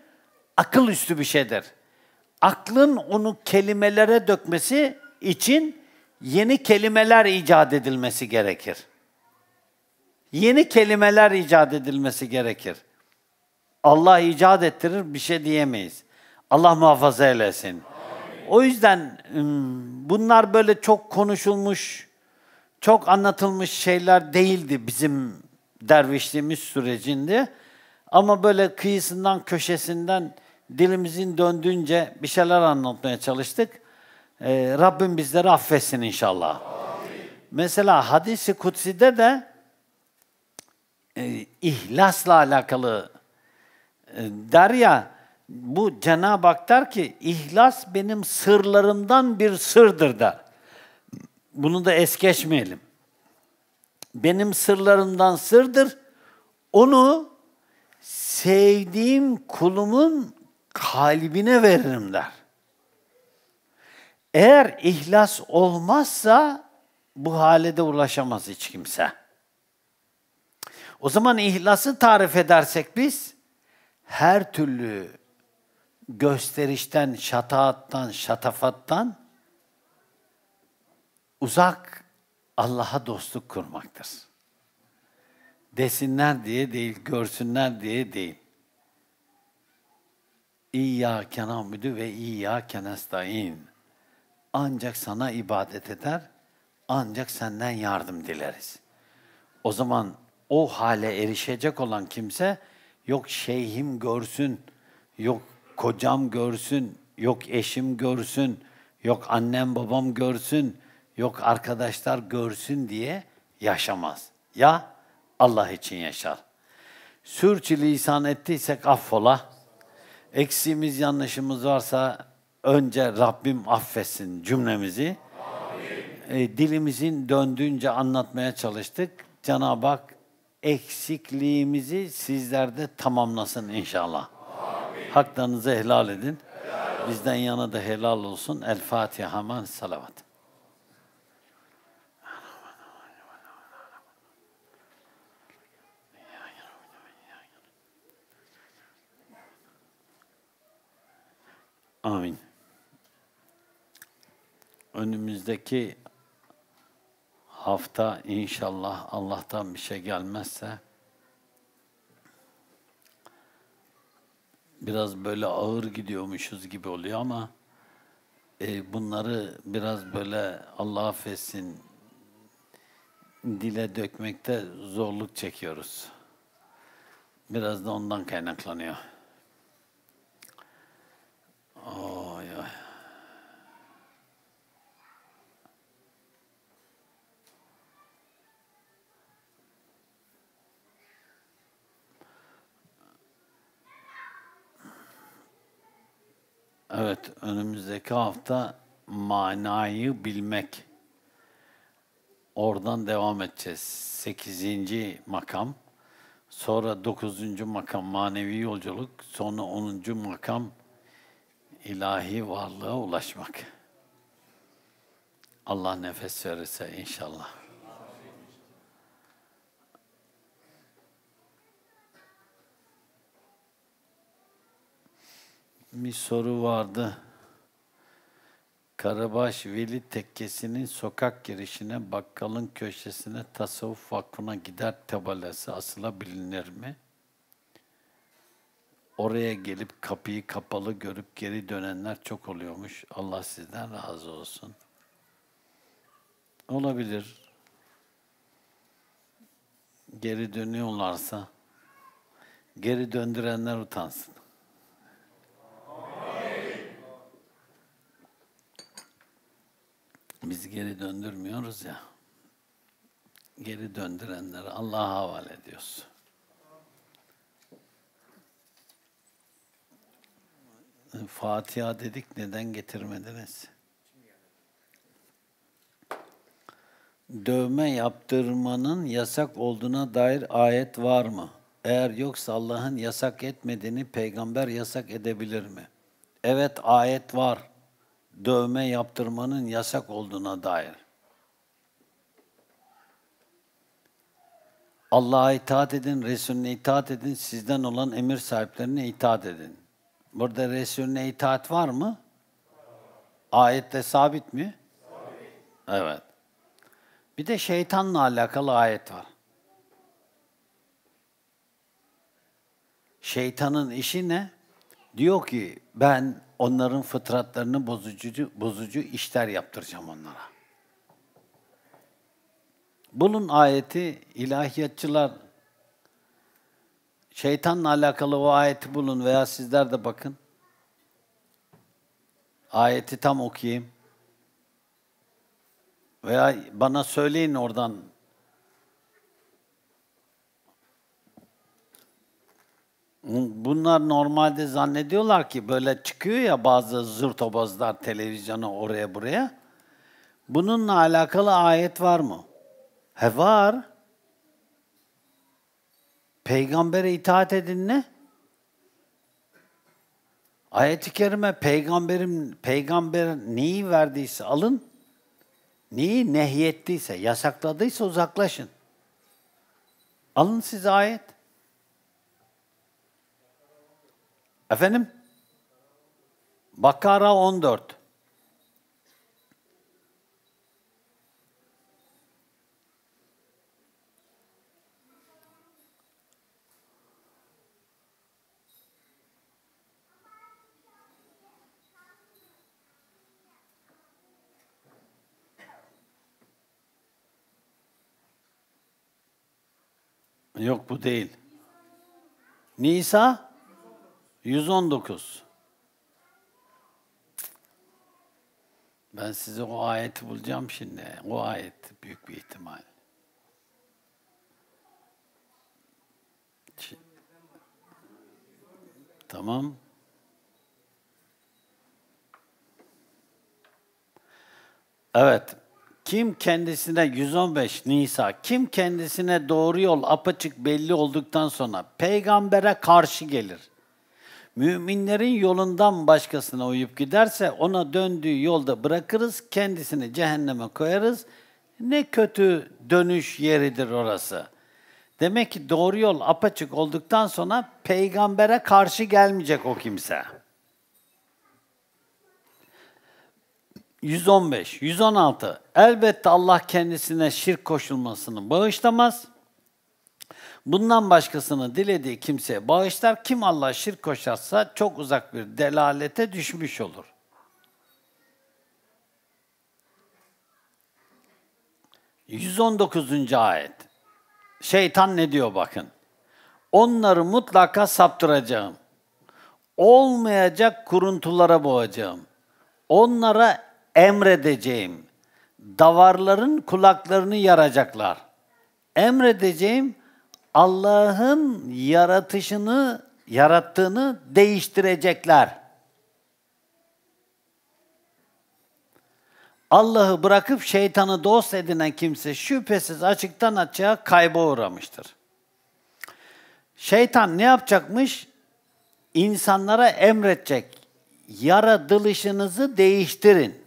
akıl üstü bir şeydir. Aklın onu kelimelere dökmesi için yeni kelimeler icat edilmesi gerekir. Yeni kelimeler icat edilmesi gerekir. Allah icat ettirir bir şey diyemeyiz. Allah muhafaza eylesin. O yüzden ıı, bunlar böyle çok konuşulmuş, çok anlatılmış şeyler değildi bizim dervişliğimiz sürecinde. Ama böyle kıyısından, köşesinden dilimizin döndüğünce bir şeyler anlatmaya çalıştık. Ee, Rabbim bizleri affetsin inşallah. Amin. Mesela hadisi kutsi'de de e, ihlasla alakalı e, der ya, bu Cenab-ı Hak der ki, ihlas benim sırlarımdan bir sırdır der. Bunu da es geçmeyelim. Benim sırlarımdan sırdır. Onu sevdiğim kulumun kalbine veririm der. Eğer ihlas olmazsa bu halede ulaşamaz hiç kimse. O zaman ihlası tarif edersek biz her türlü gösterişten, şataattan, şatafattan uzak Allah'a dostluk kurmaktır. Desinler diye değil, görsünler diye değil. İyyâke nâmüdü ve iyyâke nestaîn. Ancak sana ibadet eder, ancak senden yardım dileriz. O zaman o hale erişecek olan kimse yok şeyhim görsün, yok kocam görsün, yok eşim görsün, yok annem babam görsün, yok arkadaşlar görsün diye yaşamaz. Ya Allah için yaşar. Sürçülisan ettiysek affola. Eksiğimiz, yanlışımız varsa önce Rabbim affetsin cümlemizi. Amin. E, dilimizin döndüğünce anlatmaya çalıştık. Cenab-ı Hak eksikliğimizi sizlerde tamamlasın inşallah. Haklarınızı helal edin. Bizden yana da helal olsun. El Fatiha, Haman salavat. Amin. Önümüzdeki hafta inşallah Allah'tan bir şey gelmezse biraz böyle ağır gidiyormuşuz gibi oluyor ama e, bunları biraz böyle Allah affetsin dile dökmekte zorluk çekiyoruz. Biraz da ondan kaynaklanıyor. Oy oy. Evet, önümüzdeki hafta manayı bilmek. Oradan devam edeceğiz. Sekizinci makam. Sonra dokuzuncu makam manevi yolculuk. Sonra onuncu makam ilahi varlığa ulaşmak. Allah nefes verirse inşallah. bir soru vardı. Karabaş Veli Tekkesi'nin sokak girişine, bakkalın köşesine, tasavvuf vakfına gider tabelası asıla bilinir mi? Oraya gelip kapıyı kapalı görüp geri dönenler çok oluyormuş. Allah sizden razı olsun. Olabilir. Geri dönüyorlarsa geri döndürenler utansın. Biz geri döndürmüyoruz ya. Geri döndürenleri Allah'a havale ediyoruz. Fatiha dedik neden getirmediniz? Dövme yaptırmanın yasak olduğuna dair ayet var mı? Eğer yoksa Allah'ın yasak etmediğini peygamber yasak edebilir mi? Evet ayet var dövme yaptırmanın yasak olduğuna dair. Allah'a itaat edin, Resulüne itaat edin, sizden olan emir sahiplerine itaat edin. Burada Resulüne itaat var mı? Ayette sabit mi? Sabit. Evet. Bir de şeytanla alakalı ayet var. Şeytanın işi ne? Diyor ki ben onların fıtratlarını bozucu, bozucu işler yaptıracağım onlara. Bunun ayeti ilahiyatçılar şeytanla alakalı o ayeti bulun veya sizler de bakın. Ayeti tam okuyayım. Veya bana söyleyin oradan Bunlar normalde zannediyorlar ki böyle çıkıyor ya bazı zırtobazlar televizyona oraya buraya. Bununla alakalı ayet var mı? He var. Peygambere itaat edin ne? Ayet-i kerime peygamberim, peygamber neyi verdiyse alın, neyi nehyettiyse, yasakladıysa uzaklaşın. Alın siz ayet. Efendim? Bakara 14. Yok bu değil. Nisa 119. Ben size o ayeti bulacağım şimdi. O ayet büyük bir ihtimal. Tamam. Evet. Kim kendisine 115 Nisa, kim kendisine doğru yol apaçık belli olduktan sonra peygambere karşı gelir Müminlerin yolundan başkasına uyup giderse ona döndüğü yolda bırakırız, kendisini cehenneme koyarız. Ne kötü dönüş yeridir orası. Demek ki doğru yol apaçık olduktan sonra peygambere karşı gelmeyecek o kimse. 115, 116. Elbette Allah kendisine şirk koşulmasını bağışlamaz. Bundan başkasını dilediği kimseye bağışlar. Kim Allah'a şirk koşarsa çok uzak bir delalete düşmüş olur. ...119. ayet. Şeytan ne diyor bakın. Onları mutlaka saptıracağım. Olmayacak kuruntulara boğacağım. Onlara emredeceğim. Davarların kulaklarını yaracaklar. Emredeceğim, Allah'ın yaratışını, yarattığını değiştirecekler. Allah'ı bırakıp şeytanı dost edinen kimse şüphesiz açıktan açığa kayba uğramıştır. Şeytan ne yapacakmış? İnsanlara emredecek. Yaratılışınızı değiştirin.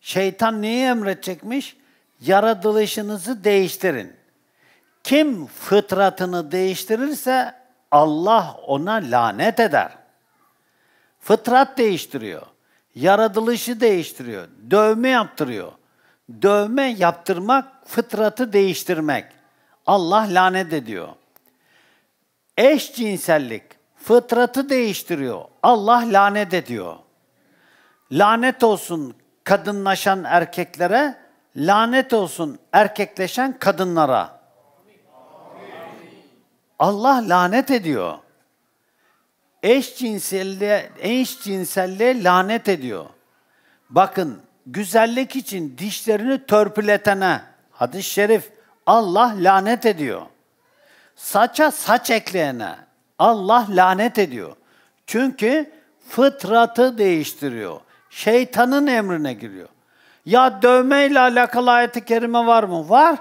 Şeytan neyi emredecekmiş? yaratılışınızı değiştirin. Kim fıtratını değiştirirse Allah ona lanet eder. Fıtrat değiştiriyor. Yaratılışı değiştiriyor. Dövme yaptırıyor. Dövme yaptırmak fıtratı değiştirmek. Allah lanet ediyor. Eşcinsellik fıtratı değiştiriyor. Allah lanet ediyor. Lanet olsun kadınlaşan erkeklere Lanet olsun erkekleşen kadınlara. Allah lanet ediyor. Eşcinselliğe, eşcinselliğe lanet ediyor. Bakın güzellik için dişlerini törpületene hadis-i şerif Allah lanet ediyor. Saça saç ekleyene Allah lanet ediyor. Çünkü fıtratı değiştiriyor. Şeytanın emrine giriyor. Ya dövmeyle alakalı ayet-i kerime var mı? Var.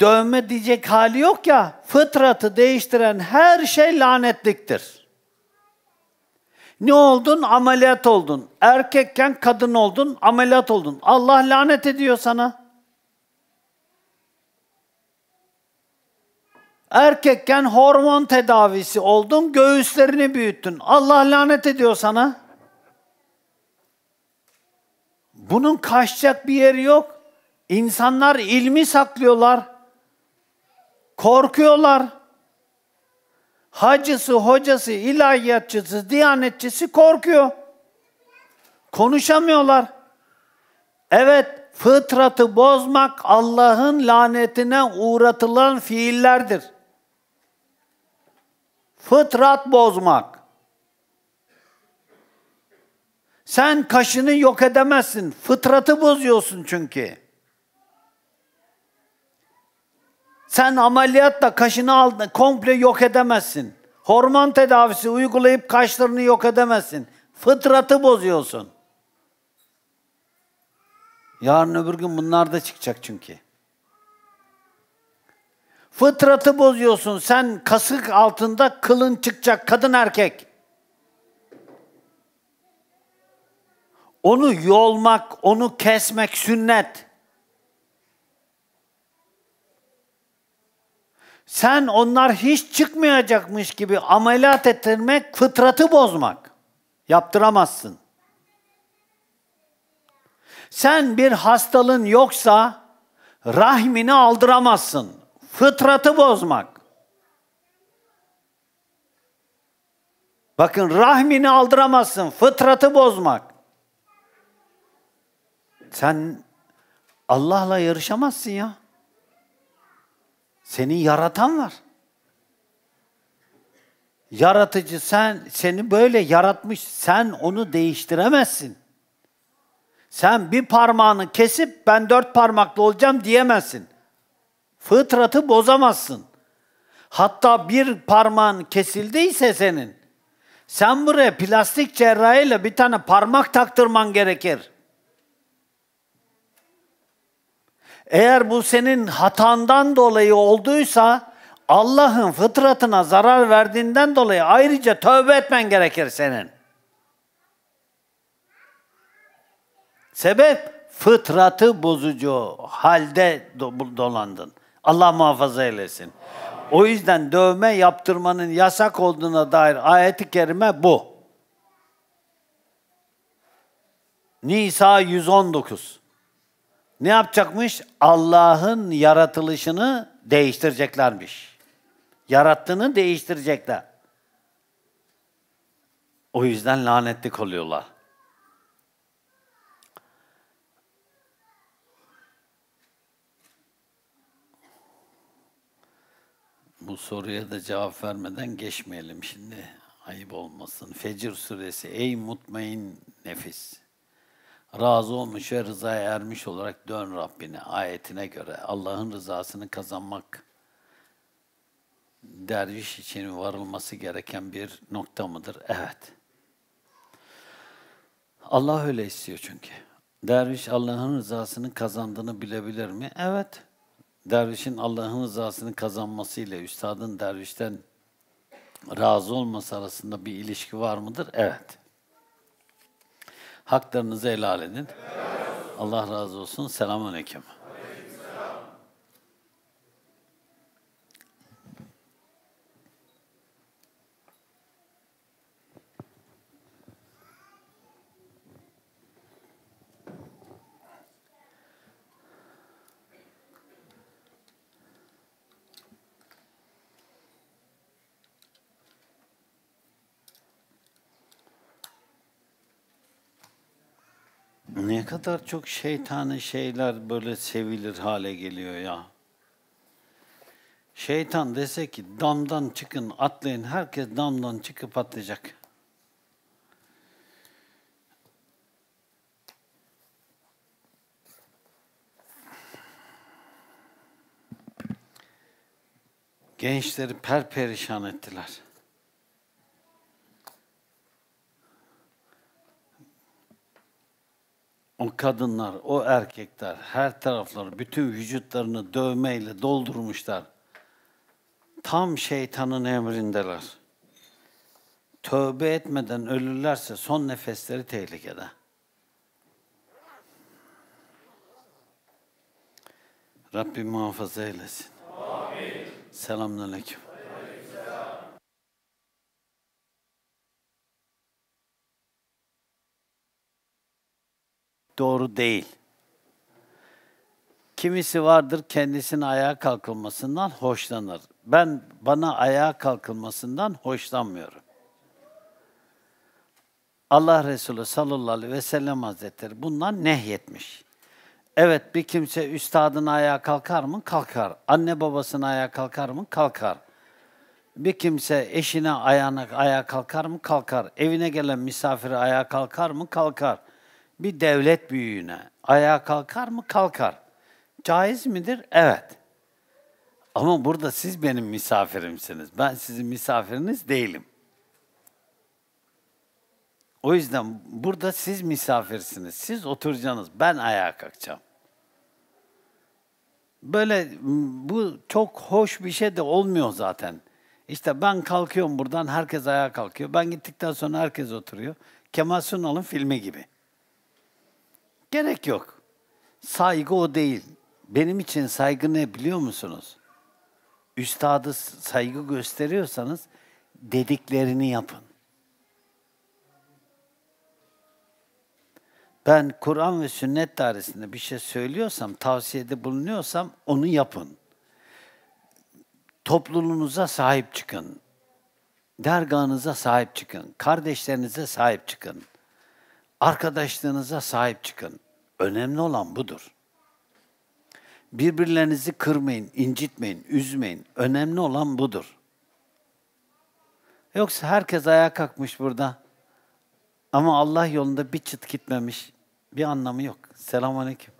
Dövme diyecek hali yok ya. Fıtratı değiştiren her şey lanetliktir. Ne oldun? Ameliyat oldun. Erkekken kadın oldun, ameliyat oldun. Allah lanet ediyor sana. Erkekken hormon tedavisi oldun, göğüslerini büyüttün. Allah lanet ediyor sana. Bunun kaçacak bir yeri yok. İnsanlar ilmi saklıyorlar. Korkuyorlar. Hacısı, hocası, ilahiyatçısı, diyanetçisi korkuyor. Konuşamıyorlar. Evet, fıtratı bozmak Allah'ın lanetine uğratılan fiillerdir. Fıtrat bozmak. Sen kaşını yok edemezsin. Fıtratı bozuyorsun çünkü. Sen ameliyatla kaşını aldın, komple yok edemezsin. Hormon tedavisi uygulayıp kaşlarını yok edemezsin. Fıtratı bozuyorsun. Yarın öbür gün bunlar da çıkacak çünkü. Fıtratı bozuyorsun. Sen kasık altında kılın çıkacak kadın erkek. Onu yolmak, onu kesmek sünnet. Sen onlar hiç çıkmayacakmış gibi ameliyat ettirmek, fıtratı bozmak. Yaptıramazsın. Sen bir hastalığın yoksa rahmini aldıramazsın. Fıtratı bozmak. Bakın rahmini aldıramazsın. Fıtratı bozmak. Sen Allah'la yarışamazsın ya. Seni yaratan var. Yaratıcı sen seni böyle yaratmış. Sen onu değiştiremezsin. Sen bir parmağını kesip ben dört parmaklı olacağım diyemezsin. Fıtratı bozamazsın. Hatta bir parmağın kesildiyse senin, sen buraya plastik cerrahiyle bir tane parmak taktırman gerekir. Eğer bu senin hatandan dolayı olduysa Allah'ın fıtratına zarar verdiğinden dolayı ayrıca tövbe etmen gerekir senin. Sebep fıtratı bozucu halde dolandın. Allah muhafaza eylesin. O yüzden dövme yaptırmanın yasak olduğuna dair ayeti kerime bu. Nisa 119 ne yapacakmış? Allah'ın yaratılışını değiştireceklermiş. Yarattığını değiştirecekler. O yüzden lanetlik oluyorlar. Bu soruya da cevap vermeden geçmeyelim şimdi. Ayıp olmasın. Fecir suresi. Ey mutmain nefis razı olmuş ve rızaya ermiş olarak dön Rabbine ayetine göre Allah'ın rızasını kazanmak derviş için varılması gereken bir nokta mıdır? Evet. Allah öyle istiyor çünkü. Derviş Allah'ın rızasını kazandığını bilebilir mi? Evet. Dervişin Allah'ın rızasını kazanması ile üstadın dervişten razı olması arasında bir ilişki var mıdır? Evet. Haklarınızı helal edin. Allah razı olsun. Selamun Aleyküm. Ne kadar çok şeytani şeyler böyle sevilir hale geliyor ya. Şeytan dese ki damdan çıkın atlayın herkes damdan çıkıp atlayacak. Gençleri perperişan ettiler. o kadınlar, o erkekler her tarafları, bütün vücutlarını dövmeyle doldurmuşlar. Tam şeytanın emrindeler. Tövbe etmeden ölürlerse son nefesleri tehlikede. Rabbim muhafaza eylesin. Amin. Selamünaleyküm. doğru değil. Kimisi vardır kendisinin ayağa kalkılmasından hoşlanır. Ben bana ayağa kalkılmasından hoşlanmıyorum. Allah Resulü sallallahu aleyhi ve sellem hazretleri bundan nehyetmiş. Evet bir kimse üstadına ayağa kalkar mı? Kalkar. Anne babasına ayağa kalkar mı? Kalkar. Bir kimse eşine ayağına, ayağa kalkar mı? Kalkar. Evine gelen misafire ayağa kalkar mı? Kalkar bir devlet büyüğüne ayağa kalkar mı? Kalkar. Caiz midir? Evet. Ama burada siz benim misafirimsiniz. Ben sizin misafiriniz değilim. O yüzden burada siz misafirsiniz. Siz oturacaksınız. Ben ayağa kalkacağım. Böyle bu çok hoş bir şey de olmuyor zaten. İşte ben kalkıyorum buradan herkes ayağa kalkıyor. Ben gittikten sonra herkes oturuyor. Kemal Sunal'ın filmi gibi. Gerek yok. Saygı o değil. Benim için saygı ne biliyor musunuz? Üstadı saygı gösteriyorsanız dediklerini yapın. Ben Kur'an ve sünnet dairesinde bir şey söylüyorsam, tavsiyede bulunuyorsam onu yapın. Topluluğunuza sahip çıkın. Derganınıza sahip çıkın. Kardeşlerinize sahip çıkın. Arkadaşlığınıza sahip çıkın. Önemli olan budur. Birbirlerinizi kırmayın, incitmeyin, üzmeyin. Önemli olan budur. Yoksa herkes ayağa kalkmış burada. Ama Allah yolunda bir çıt gitmemiş. Bir anlamı yok. Selamun Aleyküm.